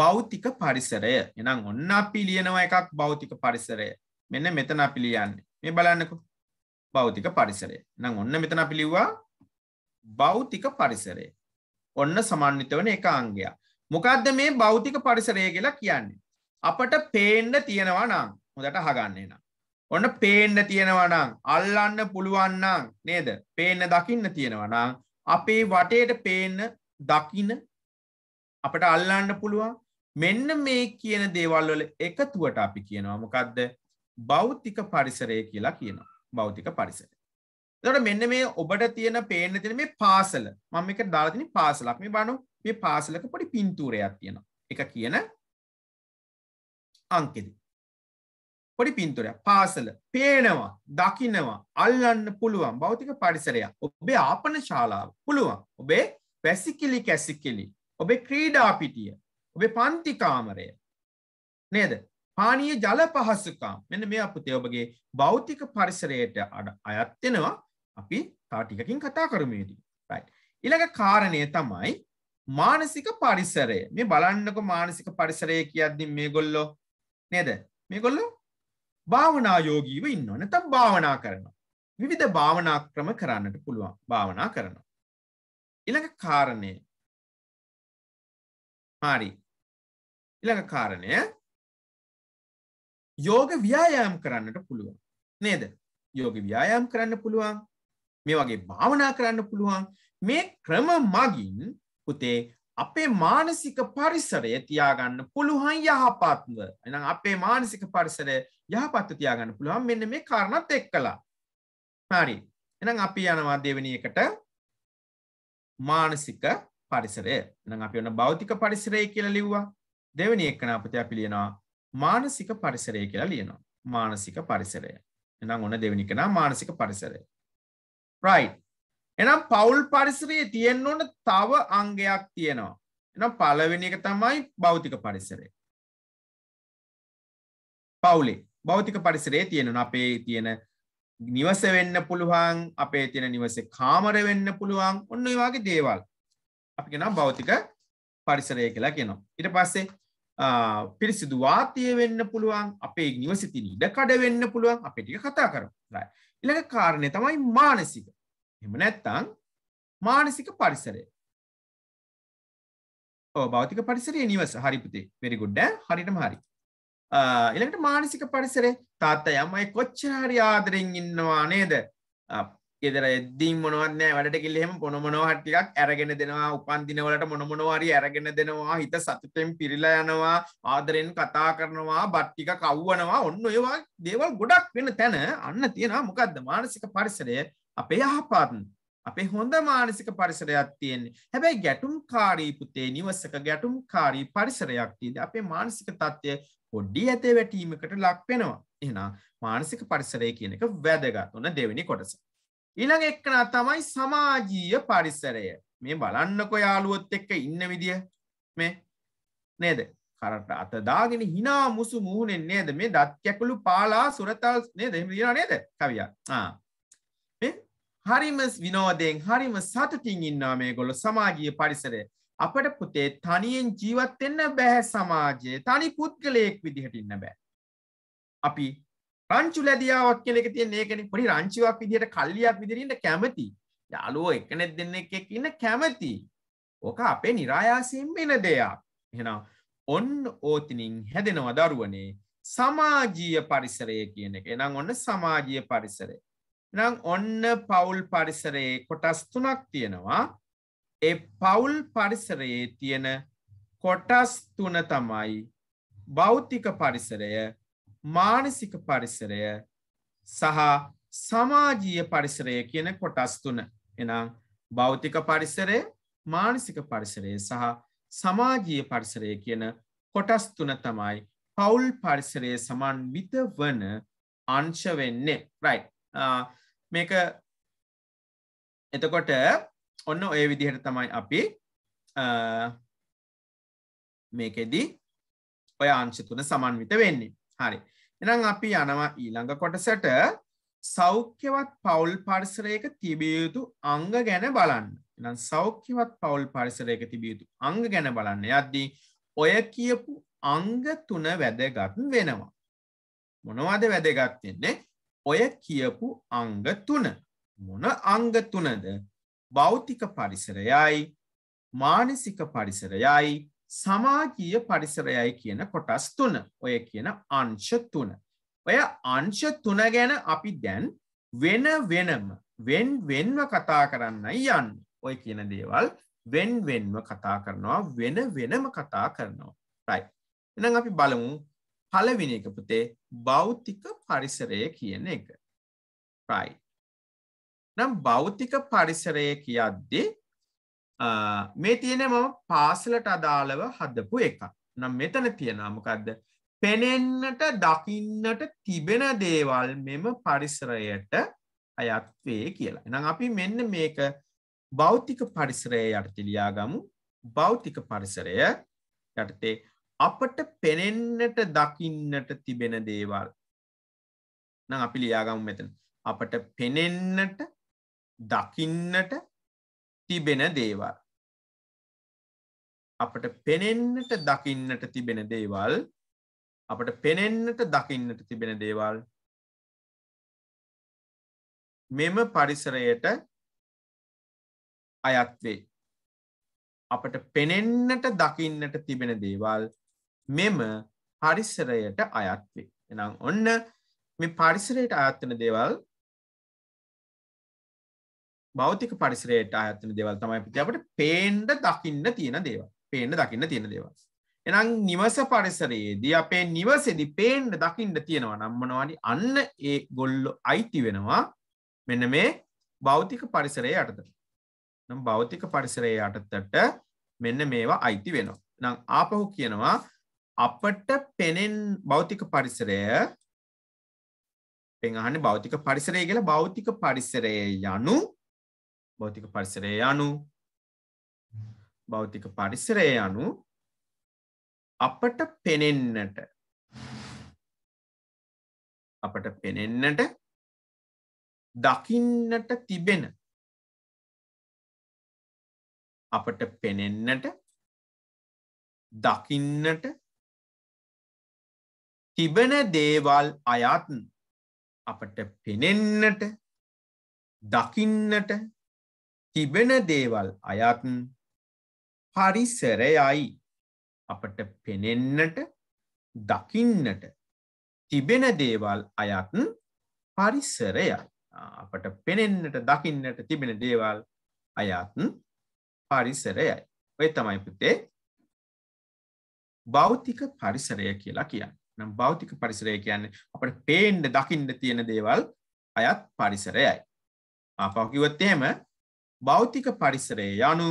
[SPEAKER 2] බෞතික පරිසරය එනම් ඔන්න අපි ලියනවා එකක් බෞතික පරිසරය මෙන්න මෙතන අපි ලියන්න මේ බලන්නකු භෞතික පරිසරය නම් ඔන්න මෙතන අපි ලිව්වා භෞතික පරිසරය ඔන්න සමන්විත වන එක අංගයක් මොකක්ද මේ භෞතික පරිසරය කියලා කියන්නේ අපට පේන්ඩ තියෙනවා නම් හොදට හගන්නේ නම් ඔන්න පේන්න තියෙනවා නම් අල්ලන්න පුළුවන්නම් නේද පේන්න දකින්න තියෙනවා නම් අපේ වටේට පේන්න දකින අපට අල්ලන්න පුළුවන් මෙන්න මේ කියන දේවල්වල එකතුවට අපි කියනවා මොකක්ද භෞතික පරිසරය කියලා කියනවා භෞතික පරිසර. එතකොට මෙන්න මේ ඔබට තියෙන පේන්න තියෙන මේ පාසල මම එක දාලා තියෙන පාසලක් මේ බලන්න මේ පාසලක පොඩි පින්තූරයක් තියෙනවා. එක කියන අංකෙදි. පොඩි පින්තූරයක් පාසල පේනවා දකිනවා අල්ලන්න පුළුවන් භෞතික පරිසරයක්. ඔබේ ආපන ශාලාව පුළුවන්. ඔබේ වැසිකිලි කැසිකිලි ඔබේ ක්‍රීඩා පිටිය ඔබේ පන්ති කාමරය නේද පානීය ජල පහසුකම් මෙන්න මේ අපපුතේ ඔබගේ භෞතික පරිසරයට අයත්වෙනවා අපි තාටිකකින් කතා කරමේදී රයි. ඉළඟ කාරණය තමයි මානසික පරිසරය මේ බලන්නක මානසික පරිසරය කියද්දි මේ ගොල්ලො නේද මේගොල්ලො භාවනායෝගීව ඉන්න නැතම් භාවනා කරනවා. විවිධ භාවනා ක්‍රම කරන්නට පුළුවන් භාවනා
[SPEAKER 1] කරනවා. ඉළඟ කාරණය හරි ඉළඟ කාරණය යෝග ව්‍යායාම් කරන්නට
[SPEAKER 2] පුළුවන් නේද යෝග ව්‍යායාම් කරන්න පුළුවන් මේ වගේ භාවනා කරන්න පුළුවන් මේ ක්‍රම මගින් පුතේ අපේ මානසික පරිසරය තියාගන්න පුළුවන් යහපත්ව එනම් අපේ මානසික පරිසරය යහපත්ව තියාගන්න පුළුවන් මෙන්න මේ කාරණත් එක් කලා හරි එනම් අපි යනවා දෙවනියකට මානසික පරිසරය නම් අපි ඔන්න භෞතික පරිසරය කියලා ලිව්වා දෙවනි එක්කන අපිට අපි ලියනවා මානසික පරිසරය කියලා ලියනවා. මානසික පරිසරය. එනම් ඔන්න දෙවනික නම් මානසික පරිසරය. රයි්. එනම් පවුල් පරිසරයේ තියෙන්න්න ඕන තව අංගයක් තියෙනවා. එනම් පලවෙනි එක තමයි භෞතික පරිසරය. පවුලේ භෞතික පරිසරයේ තියෙනන අපේ තියෙන නිවස වෙන්න පුළුවන් අපේ තියෙන නිවස කාමර වෙන්න පුළුවන් ඔන්න වගේ දේවල් අපි කෙනම් භෞතික පරිසරය කියලා කියනවා. ඉට පස්සේ පිරිසිදු වාතිය වෙන්න පුළුවන් අපේ නිවසිති ඉඩකඩ වෙන්න පුළුවන් අප ටික කතා කරු ඉළඟ කාරණය තමයි මානසික එම නැත්තං මානසික පරිසරය භෞතික පරිසරය නිවස හරිපුතේ වෙරිගුඩ්ඩ හරිටම හරි එළට මානසික පරිසරේ තාත්තා යමයි කොච්චරහරි ආදරෙන් ඉන්නවා නේද ෙදර එද්දී මොනවත්නෑ වැඩට කිල්ලෙම පොනොමනොහටිකක් ඇරගෙන දෙනවා උපන්දිනවලට මොනමොනවාරි ඇරගෙන දෙනවා හිත සතුටෙන් පිරිල යනවා ආදරෙන් කතා කරනවා බට්ටික කව්වනවා ඔන්න ඒවා දේවල් ගොඩක් වෙන තැන අන්න තියෙනවා මොකක්ද මානසික පරිසරය අපේ යහපාත්න් අපේ හොඳ මානසික පරිසරයක් තියෙන්නේ හැබැයි ගැටුම් කාරීපුතේ නිවසක ගැටුම් කාරී පරිසරයක් තියද අපේ මානසික තත්ත්වය පොඩ්ඩි ඇතේ වැටීමකට ලක් වෙනවා එහනා මානසික පරිසරය කියන එක වැදගත් වන දෙවෙනි කොටස ඊළඟ එක්කන තමයි සමාජීය පරිසරය මේ බලන්නකො යාළුවොත් එක්ක ඉන්න විදිහ මේ නේද කරට අතදාගෙන හිනා මුසු මුහුණෙන් නේද මේ දත් කැකුළු පාලා සුරතල් නේද එහෙම දිනා නේද කවියා හරිම විනෝදයෙන් හරිම සතුටින් ඉන්නවා මේගොල්ලෝ සමාජීය පරිසරය අපට පුතේ තනියෙන් ජීවත් වෙන්න බෑ සමාජයේ තනි පුද්ගලයෙක් විදිහට ඉන්න බෑ අපි රංචු ලැදියාවක් කියල එක තියෙන ඒකන පොඩි රංචිවක් විදිහට කල්ලියක් විදිරන්න කැමති යාලුව එකනෙත් දෙන්න එකෙක් ඉන්න කැමති ඕක අපේ නිරායාසින් වෙන දෙයක් එහෙනම් ඔන්න ඕතිනින් හැදෙනව දරුවනේ සමාජීය පරිසරය කියන එක එනම් ඔන්න සමාජීය පරිසරය නම් ඔන්න පවුල් පරිසරයේ කොටස් තුනක් තියෙනවා ඒ පවුල් පරිසරයේ තියෙන කොටස් තුන තමයි භෞතික පරිසරය මානසික පරිසරය සහ සමාජීය පරිසරය කියන කොටස් තුන එනම් භෞතික පරිසරය මානසික පරිසරය සහ සමාජීය පරිසරය කියන කොටස් තුන තමයි පවුල් පරිසරයේ සමන්විත වන අංශ වෙන්නේ රයි මේක එතකොට ඔන්න ඔය විදිහට තමයි අපි මේකෙදී ඔය අංශ තුන සමන්විත වෙන්නේ හරි එනම් අපි යනවා ඊළඟ කොටසට සෞඛ්‍යවත් පවුල් පරිසරයක තිබියයුතු අංග ගැන බලන්න නම් සෞඛ්‍යවත් පවුල් පරිසරයක තිබියයුතු අංග ගැන බලන්න යද්දී ඔය කියපු අංග තුන වැදගත් වෙනවා. මොනවද වැදගත්වෙන්නේ ඔය කියපු අංග තුන මොන අංග තුනද භෞතික පරිසරයයි මානසික පරිසරයයි සමාජීය පරිසරයයි කියන කොටස් තුන ඔය කියන අංශ තුන. ඔය අංශ තුන ගැන අපි දැන් වෙන වෙනම වෙන් වෙන්ව කතා කරන්න යන්න ඔය කියන දේවල් වෙන් වෙන්ව කතා කරනවා වෙන වෙනම කතා කරනවා. රයි. එනම් අපි බලමු පලවිනි එක පුතේ බෞතික පරිසරය කියන එක. රයි. නම් බෞතික පරිසරය කියද්දී මේ තියෙන මම පාසලට අදාළව හදපු එක නම් මෙතන තියෙනමකක්ද පෙනෙන්නට දකින්නට තිබෙන දේවල් මෙම පරිසරයට අයත්වේ කියලා එනම් අපි මෙන්න මේක බෞතික පරිසරය යටතිලියාගමු බෞතික පරිසරය යටතේ අපට පෙනෙන්නට දකින්නට තිබෙන දේවල් නම් අපි ලියාගමු මෙතන අපට පෙනෙන්නට දකින්නට තිබෙන දේවල්. අපට පෙනෙන්නට දකින්නට
[SPEAKER 1] තිබෙන දේවල් අපට පෙනෙන්නට දකින්නට තිබෙන දේවල් මෙම පරිසරයට අයත්වේ. අපට පෙනෙන්නට දකින්නට තිබෙන දේවල්
[SPEAKER 2] මෙම පරිසරයට අයත්වේ. එනම් ඔන්න මේ පරිසරයට අයත්වන දේවල් භෞතික පරිසරයට අයත්න දෙවල් තමයි පිති අපට පේන්ඩ දකින්න තියෙන දේව පේන්න දකින්න තියෙන දේව. එනම් නිවස පරිසරයේදී අපේ නිවසෙදි පේන්ඩ දකින්න තියෙනවා නම්මනවානි අන්න ඒ ගොල්ලො අයිති වෙනවා මෙන මේ භෞතික පරිසරය අටත. නම් භෞතික පරිසරය අටතට මෙන්න මේවා අයිති වෙනවා. නම් ආපහු කියනවා අපට පෙනෙන් භෞතික පරිසරය පෙන්හන්න භෞතික පරිසරය කියලා භෞතික පරිසරය යනු භෞතික පරිසරය අනු භෞතික පරිසරය අනු
[SPEAKER 1] අපට පෙනෙන්නට අපට පෙනෙන්නට දකින්නට තිබෙන අපට පෙනෙන්නට දකින්නට තිබෙන දේවල් අයත් අපට පෙනෙන්නට දකින්නට තිබෙන
[SPEAKER 2] දේවල් අයත් පරිසරයයි අපට පෙනෙන්නට දකින්නට තිබෙන දේවල් අයත් පරිසරයයි අපට පෙනෙන්නට දකින්නට තිබෙන දේවල් අයත් පරිසරයයි ඔය තමයි පුතේ භෞතික පරිසරය කියලා කියන්න නම් භෞතික පරිසරය කියන්නේ අපට පේන්ඩ දකිින්ට තියෙන දේවල් අයත් පරිසරයයි ආපකිවත් එහෙම භෞතික පරිසරය යනු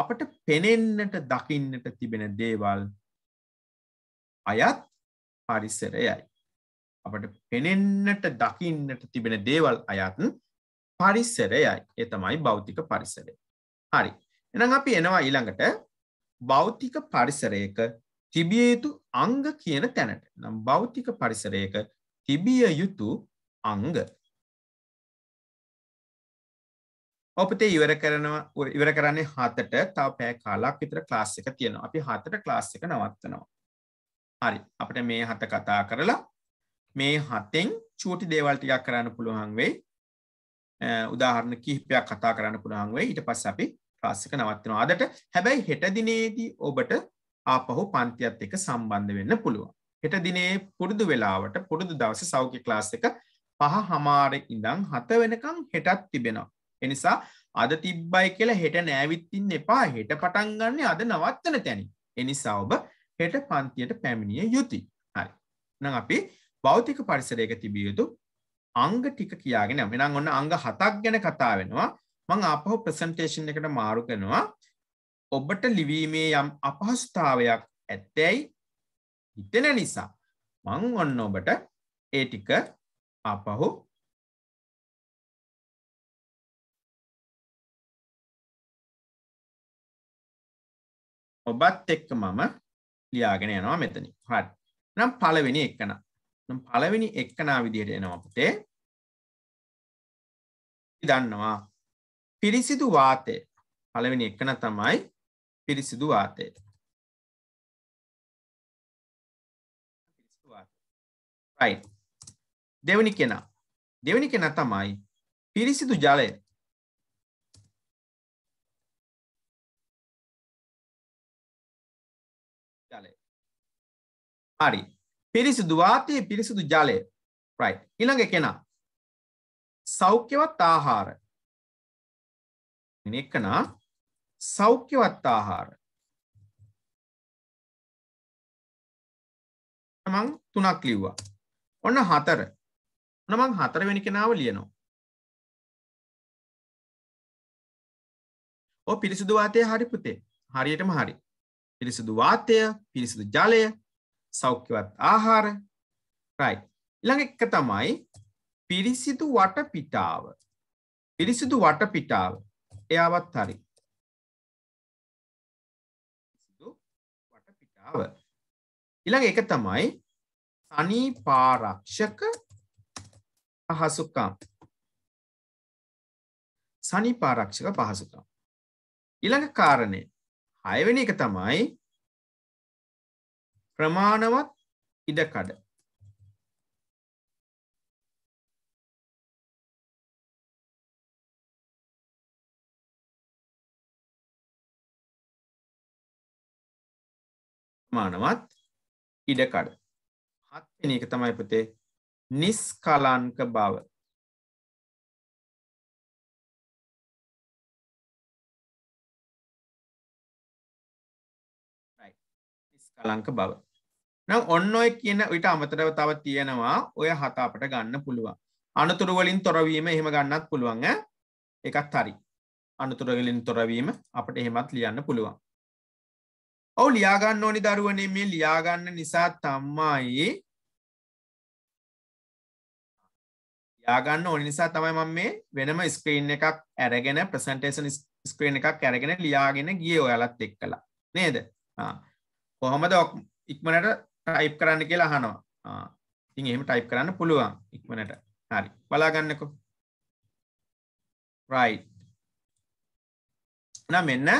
[SPEAKER 2] අපට පෙනෙන්නට දකින්නට තිබෙන දේවල් අයත් පරිසරයයි. අපට පෙනෙන්නට දකින්නට තිබෙන දේවල් අයත් පරිසරයයි එතමයි භෞතික පරිසරය. හරි එනම් අපි එනවා ඊළඟට භෞතික පරිසරයක තිබිය යුතු අංග කියන තැනට නම් භෞතික පරිසරයක තිබිය යුතු අංග ඔපතේ ඉවර කරනවා ඉවර කරන්නේ හතට තව පෑ කාලක් විතර ක්ලාස් එක තියෙනවා. අපි හතට ක්ලාස් එක නවත්තනවා. හරි. අපිට මේ හත කතා කරලා මේ හතෙන් චූටි දේවල් ටිකක් කරන්න පුළුවන් වෙයි. උදාහරණ කිහිපයක් කතා කරන්න පුළුවන් වෙයි. ඊට පස්සේ අපි ක්ලාස් එක නවත්තනවා. අදට හැබැයි හෙට දිනේදී ඔබට ආපහු පන්තියත් එක්ක සම්බන්ධ වෙන්න පුළුවන්. හෙට දිනේ පුරුදු වෙලාවට පුරුදු දවසේ සෞඛ්‍ය ක්ලාස් එක පහ හමාරේ ඉඳන් හත වෙනකන් හෙටත් තිබෙනවා. එනිසා අද තිබ්බයි කියලා හෙට නෑවිත්තින්න එපා හෙට පටන් ගන්න අද නවත්තන තැනි. එනිසා ඔබ හෙට පන්තියට පැමිණිය යුති. හරි. නම් අපි භෞතික පරිසරයක තිබිය යුතු අංග ටික කියාගෙන මෙනම් ඔන්න අංග හතක් ගැන කතා වෙනවා. මං අපහු ප්‍රසන්ටේෂන් එකට මාරු කරනවා. ඔබට ලිවීමේ යම් අපහසුතාවයක්
[SPEAKER 1] ඇත්තැයි හිතෙන නිසා මං ඔන්න ඔබට ඒ ටික අපහු ඔබත් එක්ක මම ලියාගෙන යනවා මෙතනි හට නම් පලවෙනි එක්කන නම් පලවෙනි එක්කනා විදියට එනවා පුතේ දන්නවා පිරිසිදු වාතය පලවෙනි එක්කන තමයි පිරිසිදු වාතය දෙවනි කෙනා දෙවනි කෙන තමයි පිරිසිදු ජලය හරි පිරිසිදු වාතය පිරිසිදු ජලය ප්‍රයි් ඉළඟ කෙනා සෞඛ්‍යවත් ආහාර එක්කනා සෞඛ්‍යවත් ආහාර නමං තුනක් ලිව්වා ඔන්න හතර නමං හතර වෙනි කෙනාව ලියනවා ඕ පිරිසිදු වාතය හරි පුතේ හරියටම හරි පිරිසිදු වාතය
[SPEAKER 2] පිරිසිදු ජලය සෞඛ්‍යවත් ආහාර රයි ඉළඟ එක තමයි පිරිසිදු වට පිටාව පිරිසිදු වට පිටාව
[SPEAKER 1] එයාවත් හරි පිටාව ඉළඟ එක තමයි සනී පාරක්ෂක පහසුකම් සනි පාරක්ෂක පහසුකම්. ඉළඟ කාරණය හයවෙන එක තමයි ප්‍රමාණවත් ඉඩකඩ ප්‍රමාණවත් ඉඩකඩ හත්වෙනි එක තමයි පුතේ නිස්කලංක බව නිස්කලංක බව නම් ඔන්න ඔය කියන විට අමතරව තව තියෙනවා ඔය හත අපට ගන්න
[SPEAKER 2] පුළුවන් අනතුරු වලින් තොරවීම එහෙම ගන්නත් පුළුවන් එකත් හරි අනතුරගලින් තොරවීම අපට එහෙමත් ලියන්න පුළුවන් ඔවු ලියාගන්න ඕනි දරුවනේ මේ ලියාගන්න නිසා තම්මායි යාගන්න ඕනි නිසා තමයි මම මේ වෙනම ස්ක්‍රීන් එකක් ඇරගෙන ප්‍රසන්ටේෂන් ස්ක්‍රීන් එකක් ඇරගෙන ලියාගෙන ගිය ඔයාලත් එක්කලා නේද කොහොමද ඉක්මනට ටයිප් කරන්න කියලා අහනවා ඉතින් එහෙම ටයිප් කරන්න පුළුවන් ඉක්මනට හරි බලාගන්නකො රයි නම් මෙන්න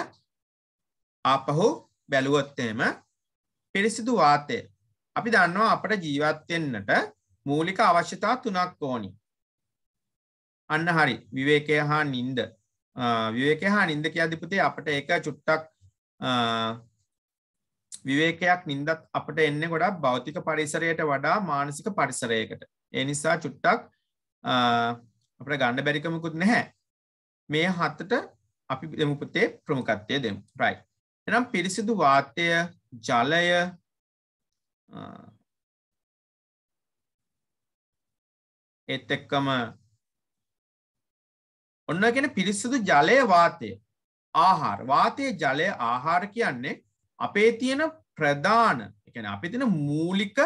[SPEAKER 2] ආපහු බැලුවොත්තේම පිරිසිදු වාතය අපි දන්නවා අපට ජීවත්වෙන්නට මූලික අවශ්‍යතා තුනක් ඕනි අන්න හරි විවේකය හා නින්ද විවේකය හා නින්ද කිය අධිපතේ අපට ඒක චුට්ටක් විවේකයක් නින්දත් අපට එන්න ගොඩක් භෞතික පරිසරයට වඩා මානසික පරිසරයකට. ඒ නිසා චුට්ටක් අපට ගණ්ඩ බැරිකමකුත් නැහැ. මේ හත්තට අපි දෙමුපතේ ප්‍රමුකත්වය දෙමු රයි. එනම් පිරිසිදු වාතය ජලය
[SPEAKER 1] එත් එක්කම ඔන්න ගැන පිරිසිදු ජලය වාතය
[SPEAKER 2] ආහාර වාතය ජලය ආහාර කියන්නේ අපේ තියෙන ප්‍රධාන එකන අපි තින මූලික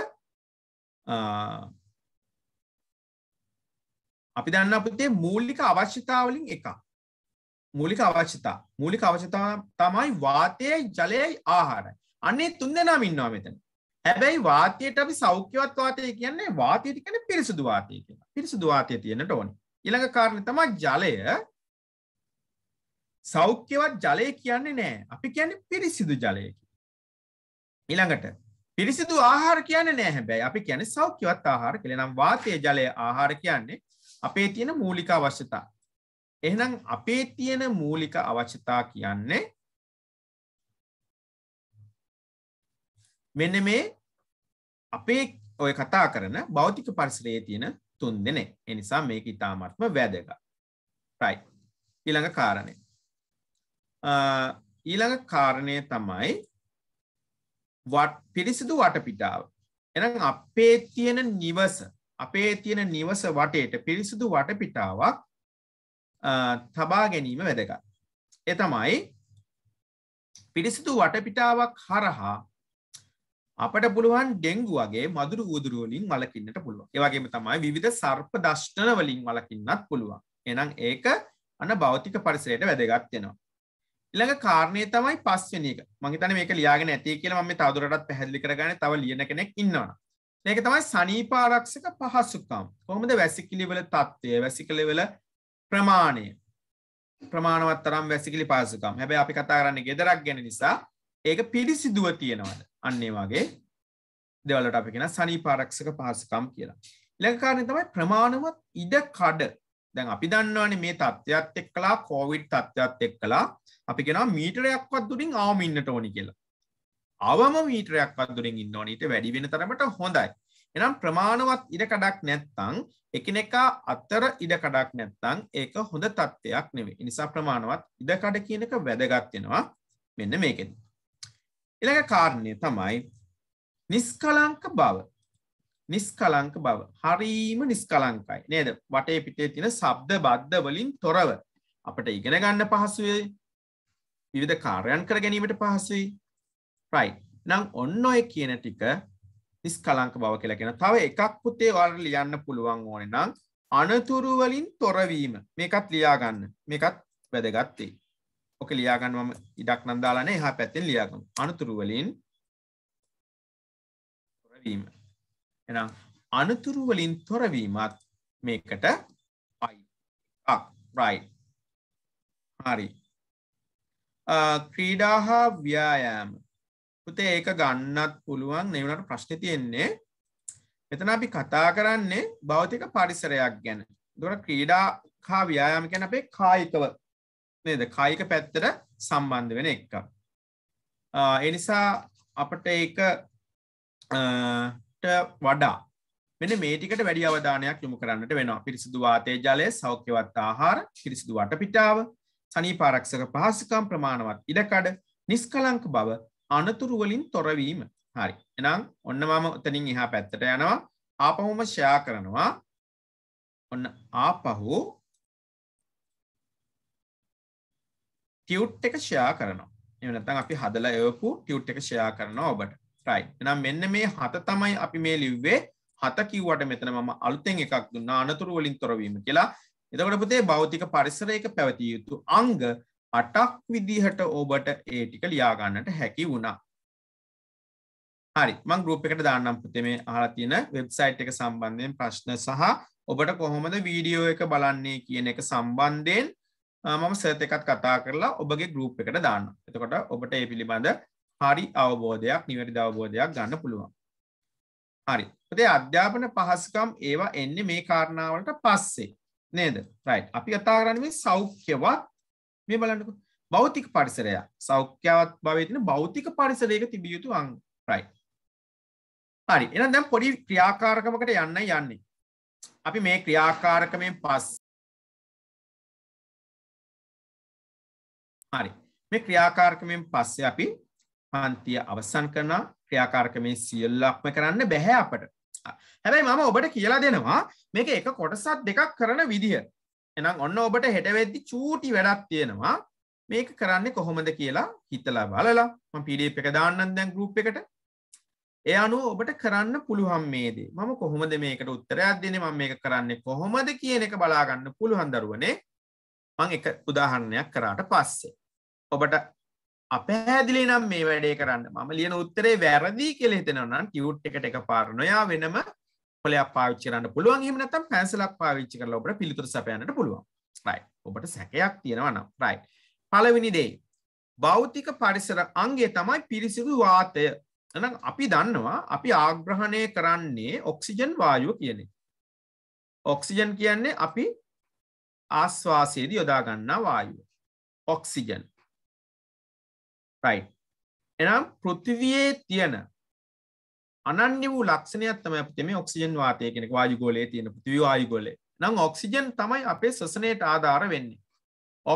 [SPEAKER 2] අපි දන්න අපතේ මූලික අවශ්‍යතාවලින් එක මූලික අවශ්‍යතා මූලික අවශ්‍යතා තමයි වාතයයි ජලයයි ආහාරයි අන්නේ තුන් දෙනාම ඉන්නවා මෙතන හැබැයි වාතයට අපි සෞඛ්‍යවත් වාතය කියන්නේ වාතයට කියන පිරිසුදු වාතය කියන පිරිසුදු වාතය තියෙනට ඕන ඊළඟ කාරණ තම ජලය සෞඛ්‍යවත් ජලය කියන්නේ නෑ අපි කියන්නේ පිරිසිදු ජලය කිය ඊළඟට පිරිසිදු ආහාර කියන්නේ නෑ හැබැයි අපි කියන්නේ සෞඛ්‍යවත් ආහාර කියලා. නම් වාතය ජලය ආහාර කියන්නේ අපේ තියෙන මූලික අවශ්‍යතා. එහෙනම් අපේ තියෙන මූලික අවශ්‍යතා කියන්නේ මෙන්න මේ අපේ ඔය කතා කරන භෞතික පරිසරයේ තියෙන තුන් දෙනෙක්. ඒ නිසා මේක ඊටාත්ම වැදගත්. right. ඊළඟ කාරණේ. ඊළඟ කාරණය තමයි පිරිසිදු වටපිටාව එන අපේ තියෙන නිවස අපේ තියෙන නිවස වටේට පිරිසිදු වටපිටාවක් තබා ගැනීම වැදගත් එතමයි පිරිසිදු වටපිටාවක් හරහා අපට පුළුවන් ඩෙංගු වගේ මදුරු උදුරුවලින් වලකින්නට පුළුව ඒවගේම තමයි විධ සර්ප දශ්ටන වලින් වලකින්නත් පුළුවන් එනම් ඒක අන භෞතික පරිසරයට වැදගත්වෙනවා ළඟ කාරණය තමයි පස්වනක මහිතන මේක ලියාගෙන ඇති කියල ම තවදුරටත් පැහැදිලි කරගන තව ලියන කෙනෙක් ඉන්නවා. ඒක තමයි සනීපාරක්ෂක පහසුකම් කොහොමද වැසිකිලිවල තත්ත්වය වැසිකලිවල ප්‍රමාණය ප්‍රමාණවත් තරම් වැසිකිලි පාසුකම් හැබැ අපි කතා කරන්න ගෙදරක් ගැන නිසා ඒක පිරිසිදුව තියෙනවද අන්නේ වගේ දෙවලට අපිෙන සනීපාරක්ෂක පහසුකම් කියලා. ලකාරණ තමයි ප්‍රමාණවත් ඉඩ කඩ දැන් අපි දන්නවානේ මේ තත්ත්වයක් එක්කලා කෝවිඩ් තත්ත්වයක් එක්කලා අපි කියනවා මීටරයක්වත් දුරින් ආවම ඉන්නට ඕනි කියලා. අවම මීටරයක්වත් දුරින් ඉන්න ඕනි ඊට වැඩි වෙන තරමට හොඳයි. එහෙනම් ප්‍රමාණවත් ඉඩ කඩක් නැත්නම් එකිනෙකා අතර ඉඩ කඩක් නැත්නම් ඒක හොඳ තත්ත්වයක් නෙවෙයි. ඒ නිසා ප්‍රමාණවත් ඉඩ කඩ කියන එක වැදගත් වෙනවා මෙන්න මේකෙන්. ඊළඟ කාරණය තමයි නිස්කලංක බව. නිස්කලංක බව හරීම නිස්කලංකයි නේද වටේ පිටේ තින සබ්ද බද්ධ වලින් තොරව අපට ඉගෙන ගන්න පහසුවේ විවිධ කාර්යන් කර ගැනීමට පහසුයි ප්‍රයි නං ඔන්න ඔය කියන ටික නිස්කලංක බව කියලගෙන තව එකක් පුතේ වල ලියන්න පුළුවන් ඕන නම් අනතුරු වලින් තොරවීම මේකත් ලියාගන්න මේකත් වැදගත්තේ ඕක ලියාගන්න මම ඉඩක් නන්දාලන එහා පැත්තෙන් ලියාගම අනතුරු වලින් තොරවීම එනම් අනතුරුවලින් තොරවීමත් මේකට රයි ah, හරි ah, ක්‍රීඩා හා ව්‍යයාම පුතේ ඒක ගන්නත් පුළුවන් නෙවනට ප්‍රශ්න තියෙන්නේ මෙතන අපි කතා කරන්නේ භෞතික පරිසරයක් ගැන දොට ක්‍රීඩා හා ව්‍යයාම ගැන අපේ කායිකව නේද කායික පැත්තට සම්බන්ධ වෙන එක එනිසා ah, අපට ඒක වඩා මෙන මේ ටිකට වැඩි අවධානයක් යොමු කරන්නට වෙනවා පිරිසිදු වාතය ජලය සෞඛ්‍යවත් ආහාර පිරිසිදු වටපිටාව සනීපාරක්ෂක පහසුකම් ප්‍රමාණවත් ඉඩකඩ නිස්කලංක බව අනතුරුවලින් තොරවීම හරි එනම් ඔන්න මම උතනින් එහා පැත්තට යනවා ආපහුම ෂයා කරනවා ඔන්න ආපහු ටියුට් එක ෂයා කරනවා එවනතන් අපි හදලා එවපු ටියුට් එක ෂයා කරනවා ඔබට රයි එනම් මෙන්න මේ හත තමයි අපි මේ ලිව්වේ හත කිව්වට මෙතන මම අලුතෙන් එකක් දුන්න අනතුරු වලින් තොරවීම කියලා එතකොට පුතේ භෞතික පරිසරයක පැවතිය යුතු අංග අටක් විදිහට ඔබට ඒ ටික ලියාගන්නට හැකි වුණා හරි මං ගරුප් එකට දාන්නම් පුතේ මේ අහලා තියෙන වෙබ්සයිට් එක සම්බන්ධයෙන් ප්‍රශ්න සහ ඔබට කොහොමද වීඩියෝ එක බලන්නේ කියන එක සම්බන්ධයෙන් මම සර්ත එකත් කතා කරලා ඔබගේ ගරුප් එකට දාන්න එතකොට ඔබට ඒ පිළිබඳ හරි අවබෝධයක් නිවැරදි අවබෝධයක් ගන්න පුළුවන්. හරි තේ අධ්‍යාපන පහසුකම් ඒවා එන්න මේ කාරණාවලට පස්සේ නේද රයි් අපි කතා කරන්නේ සෞඛ්‍යවත් මේ බලන්නක බෞතික පරිසරය සෞඛ්‍යවත් භවතින බෞතික පරිසරයක තිබිය යුතු අං රයි
[SPEAKER 1] හරි එන දැම් පොඩි ක්‍රියාකාරකමකට යන්න යන්නේ අපි මේ ක්‍රියාකාරකමෙන් පස් හරි මේ ක්‍රියාකාරකමෙන් පස්සේ අපි පන්තිය අවසන් කරන ක්‍රියාකාරකමේ
[SPEAKER 2] සියල්ලක්ම කරන්න බැහැ අපට හැබැයි මම ඔබට කියලා දෙනවා මේක එක කොටසත් දෙකක් කරන විදිහ එනම් ඔන්න ඔබට හෙටවෙද්දි චූටි වැඩක් තියෙනවා මේක කරන්නේ කොහොමද කියලා හිතලා බලලා ම පිඩේ එක දාන්නන් දැන් ගරුප් එකට ඒ අනුව ඔබට කරන්න පුළුවන් මේදේ මම කොහොමද මේකට උත්තරයක් දෙන ම මේක කරන්නේ කොහොමද කියන එක බලාගන්න පුළුහන්දරුවනේ මං එක උදාහරණයක් කරාට පස්සේ ඔබට අපහැදිලි නම් මේ වැඩේ කරන්න මම ලියන උත්තරේ වැරදි කෙ තෙනවනම් කිවට් එකට එක පාරණොයා වෙනම පොලයක් පාවිච්චරන්න පුළුවන් හිමනතම් පැසලක් පාවිච්චි කරල ඔබට පිළිතුර සපයන්නට පුළුවන් රයි ඔබට සැකයක් තියෙනවනම් රයි පලවිනිදේ බෞතික පරිසර අන්ගේ තමයි පිරිසිදු වාතය එනම් අපි දන්නවා අපි ආග්‍රහණය කරන්නේ ඔක්සිජන් වායුව කියනෙ ඔක්සිජන් කියන්නේ අපි ආස්වාසයේද යොදාගන්නා වායුව ඔක්සිජන් රයි එනම් පෘතිවියේ තියෙන අනන්‍ය වූ ලක්ෂණයක් තම අපතම ඔක්සිජන් වාතය කෙනෙක් වායුගෝලේ තියෙන පෘතිවායුගොලේ නම් ඔක්සිජන් තමයි අපේ සසනයට ආධාර වෙන්නේ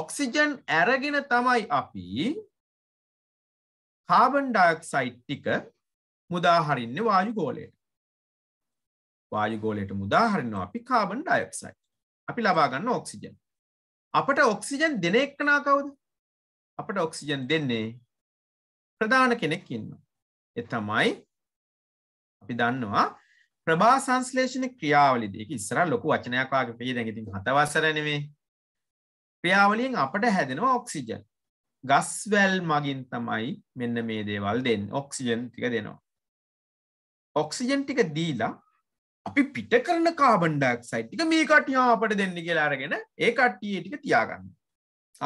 [SPEAKER 2] ඔක්සිජන් ඇරගෙන තමයි අපි කාබන් ඩයක්සයිට් ටික මුදාහරින්න වායුගෝලයට වායුගෝලයට මුදාහරන්නවා අපි කාබන් ඩයක්සයි් අපි ලබාගන්න ඔක්සිජන් අපට ඔක්සිජන් දෙනෙක්කනා කවුද අපට ඔක්සිජන් දෙන්නේ ප්‍රධාන කෙනෙක් ඉන්න. එතමයි අපි දන්නවා ප්‍රභා සංස්ලේෂණ ක්‍රියාවලිදක ඉස්සර ලොකු වචනයක්වාගේ පේ දැගතින් හතවසරනවේ ක්‍රියාවලින් අපට හැදෙනවා ඔක්සිජන් ගස්වැල් මගින් තමයි මෙන්න මේ දේවල් දෙන්න ඔක්සිජන් ටික දෙනවා. ඔක්සිජන් ටික දීලා අපි පිට කරන කාබන්ඩක් සයිට්ික මේ කටියා අපට දෙන්න කියලා අරගෙන ඒ කට්ටිය ටික තියාගන්න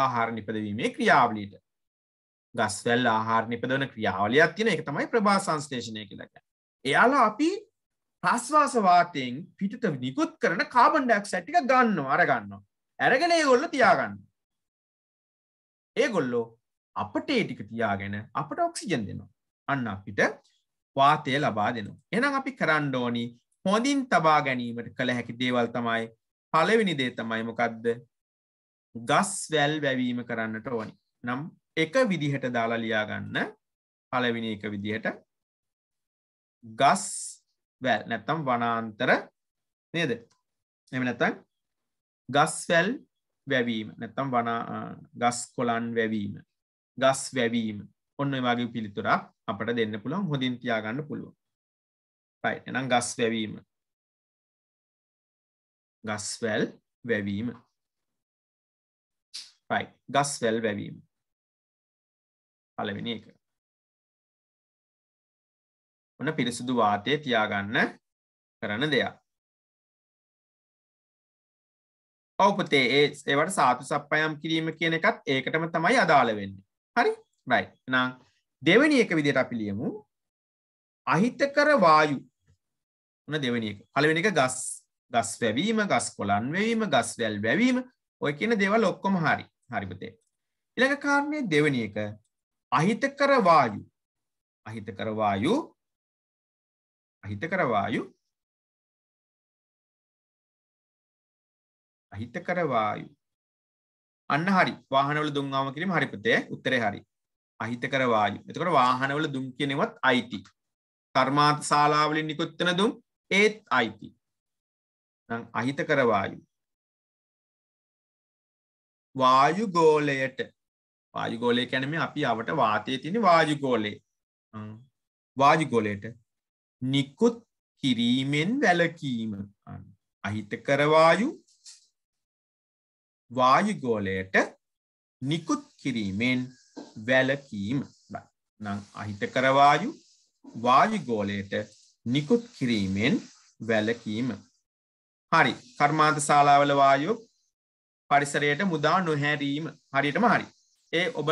[SPEAKER 2] ආහාර නිපදවීමේ ක්‍රියාවලීට ගස්වැල් ආහාර නිපදවන ක්‍රියාවලියක් තියෙන එක තමයි ප්‍රභා සංශ්ලේෂණය කියලක. එයාලා අපි ප්‍රස්වාසවාතයෙන් පිටත නිකුත් කරන කාබන් ඩක් සැටික ගන්න අරගන්න. ඇරගෙන ඒගොල්ල තියාගන්න. ඒගොල්ලෝ අපට ඒටික තියාගෙන අපට ඔක්සිජන් දෙනවා. අන්න අපිට වාතය ලබා දෙනවා. එනම් අපි කරන්න ඕනි හොඳින් තබා ගැනීමට කළ හැකි දේවල් තමයි පලවෙනි දේ තමයි මොකක්ද ගස් වැල් වැැවීම කරන්නට ඕනි. නම් එක විදිහට දාලා ලියාගන්න පලවිනි එක විදිහට ගස් වැල් නැත්තම් වනාන්තර නේද එම නැතන් ගස්වැල් වැවීම නැත්තම් ගස් කොලන් වැවීම ගස් වැවීම ඔන්න වගේ පිළිතුරක් අපට දෙන්න පුළුවන් හොඳින් තියාගන්න
[SPEAKER 1] පුළුව එනම් ගස් වැවීම ගස්වැල් වැවීම ගස්වැල් වැවීම පළවෙනි එක. ඔන්න පිරිසුදු වාතය තියාගන්න කරන දෙයක්.
[SPEAKER 2] ඔවපතේ ඒ ඒවට සාතු සප්පයම් කිරීම කියන එකත් ඒකටම තමයි අදාළ වෙන්නේ. හරි රයි නම් දෙවැනි එක විදියට අපි ලියමු අහිතකර වායු උන දෙවැනි එක පළවෙනි එක ගස් ගස් වැවීම ගස් කොළන් වැවීම ගස් වැල් වැවීම ඔය කියන දේවල් ඔක්කොම හරි හරිපතේ ඊළඟ
[SPEAKER 1] කාරණය දෙවැනි එක අහිතකරවායු අහිතකරවායු අහිතකරවායු අහිතකරවායු අන්න හරි වාහනවල දුන්වාම කිරීම
[SPEAKER 2] හරිපතය උත්තරේ හරි අහිතකරවායු එතකට වාහනවල දුම් කියනෙවත් අයිති කර්මාත ශලාවලින් නිකුත්තන දුම් ඒත් අයිති අහිතකරවායු වායු ගෝලයට වායුගෝලය කැනම අපි අවට වාතය තියෙන වාජුගෝලේ වාජුගොලයට නිකුත් කිරීමෙන් වැලකීම අහිත කරවායු වායුගෝලයට නිකුත් කිරීමෙන් වැලකීම නම් අහිත කරවායු වායුගෝලයට නිකුත් කිරීමෙන් වැලකීම. හරි කර්මාන්ත ශාලාවල වායෝ පරිසරයට මුදා නොහැරීම හරියටම හරි ඒ ඔබ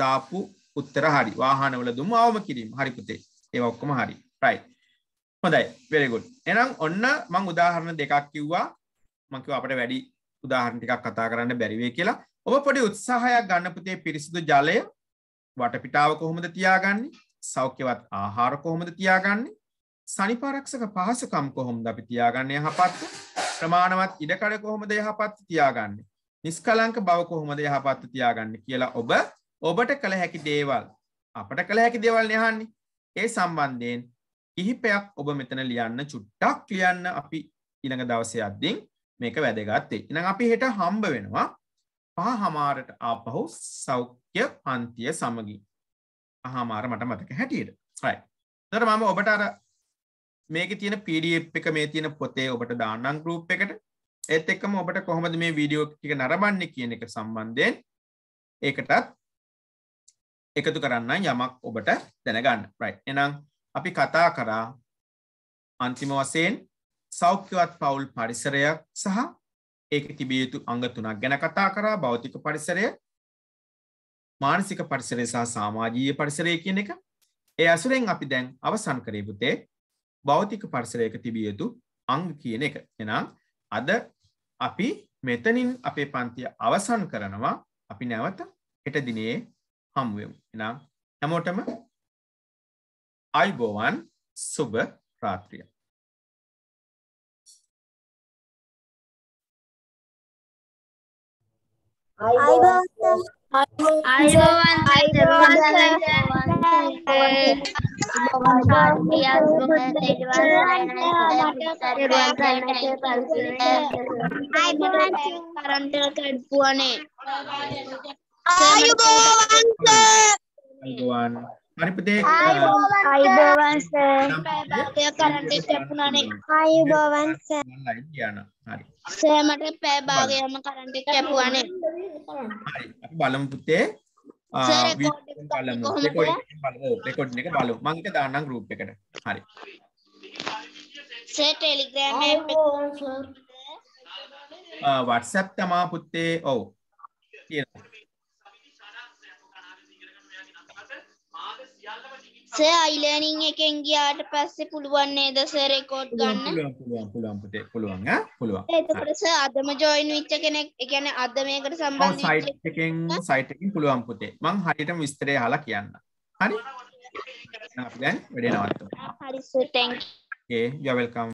[SPEAKER 2] දාපු උත්තර හරි වාහනවල දුම් අවම කිරීම හරිපුතේ ඒ ඔක්කොම හරි ප්‍රයි හොඳයි වෙරගුල් එනම් ඔන්න මං උදාහරණ දෙකක් කිව්වා මංකිව අපට වැඩි උදාහරණ ටිකක් කතා කරන්න බැරිවේ කියලා ඔබ පොඩි උත්සාහයක් ගන්නපුතේ පිරිසිදු ජලය වටපිටාව කොහොමද තියාගන්න සෞඛ්‍යවත් ආහාර කොහොමද තියාගන්න සනිපාරක්ෂක පහසුකම් කොහොමද අපි තියාගන්න යහපත් ප්‍රමාණවත් ඉඩකඩ කොහොමද යහපත් තියාගන්නේ නිස්කලංක බව කොහොමද යහපත්ත තියාගන්න කියලා ඔබ ඔබට කළ හැකි දේවල් අපට කළ හැකි දේවල් යහන්නේ ඒ සම්බන්ධයෙන් කිහිපයක් ඔබ මෙතන ලියන්න චුට්ටක් ලියන්න අපි ඉළඟ දවසය අද්දිින් මේක වැදගත්තේ ඉන අපි හෙට හම්බ වෙනවා පහ හමාරට ආපහු සෞඛ්‍ය පන්තිය සමගින් අහමාර මට මතක හැටියට රයි දර මම ඔබට අර මේක තියෙන පිඩිය එක මේ තියෙන පොතේ ඔබට දාන්නන් ගරුප් එකට එත් එක්කම ඔබට කොහොමද මේ වීඩියෝ ටික නරබන්නේ කියන එක සම්බන්ධයෙන් ඒකටත් එකතු කරන්න යමක් ඔබට දැනගන්න ප්‍රයි් එනම් අපි කතා කරා අන්තිම වසයෙන් සෞඛ්‍යවත් පවුල් පරිසරයක් සහ ඒක තිබිය යුතු අඟ තුනක් ගැන කතා කරා භෞතික පරිසරය මානසික පරිසරය සහ සාමාජීය පරිසරය කියන එක ඒ ඇසුරෙන් අපි දැන් අවසන් කරේපුතේ භෞතික පරිසරයක තිබිය යුතු අංග කියන එක එනම් අද අපි මෙතනින් අපේ පන්තිය අවසන් කරනවා අපි නැවත එට
[SPEAKER 1] දිනේ හමුුවමු එනම් හැමෝටම අයිබෝවන් සුභ රාත්‍රිය අයිබෝවන් අයිබෝවන් අයිබෝවන් කරන්ට කඩ්පුුවනේ ආයුබෝවන් ආයුබෝවන්
[SPEAKER 2] හරිපතේ ආයුබෝවන්
[SPEAKER 1] සර් කරන්ට කැපුණානේ ආයුබෝවන් සර් යන හරි සර් මට පෑ භාගයම කරන්ට කැපුවානේ හරි අපි
[SPEAKER 2] බලමු පුතේ රෙකොඩ් එක බලමු මම ඒක දාන්නම් group එකට හරි
[SPEAKER 1] සර් ටෙලිග්‍රෑම් එකේ
[SPEAKER 2] WhatsApp තමා පුත්තේ ඔව් කියලා
[SPEAKER 1] සර් අයිලර්නින් එකෙන් ගියාට පස්සේ පුළුවන් නේද සර් රෙකෝඩ් ගන්න? පුළුවන් පුළුවන්
[SPEAKER 2] පුළුවන් පුතේ පුළුවන් ඈ පුළුවන්.
[SPEAKER 1] එතකොට සර් අදම ජොයින් වෙච්ච කෙනෙක් ඒ කියන්නේ අද මේකට සම්බන්ධ වෙච්ච
[SPEAKER 2] සයිට් එකෙන් සයිට් එකෙන් පුළුවන් පුතේ. මං හරියටම විස්තරය අහලා කියන්න. හරි? අපි දැන් වැඩේ නවත්තමු.
[SPEAKER 1] හරි sir thank you.
[SPEAKER 2] Okay, you are welcome.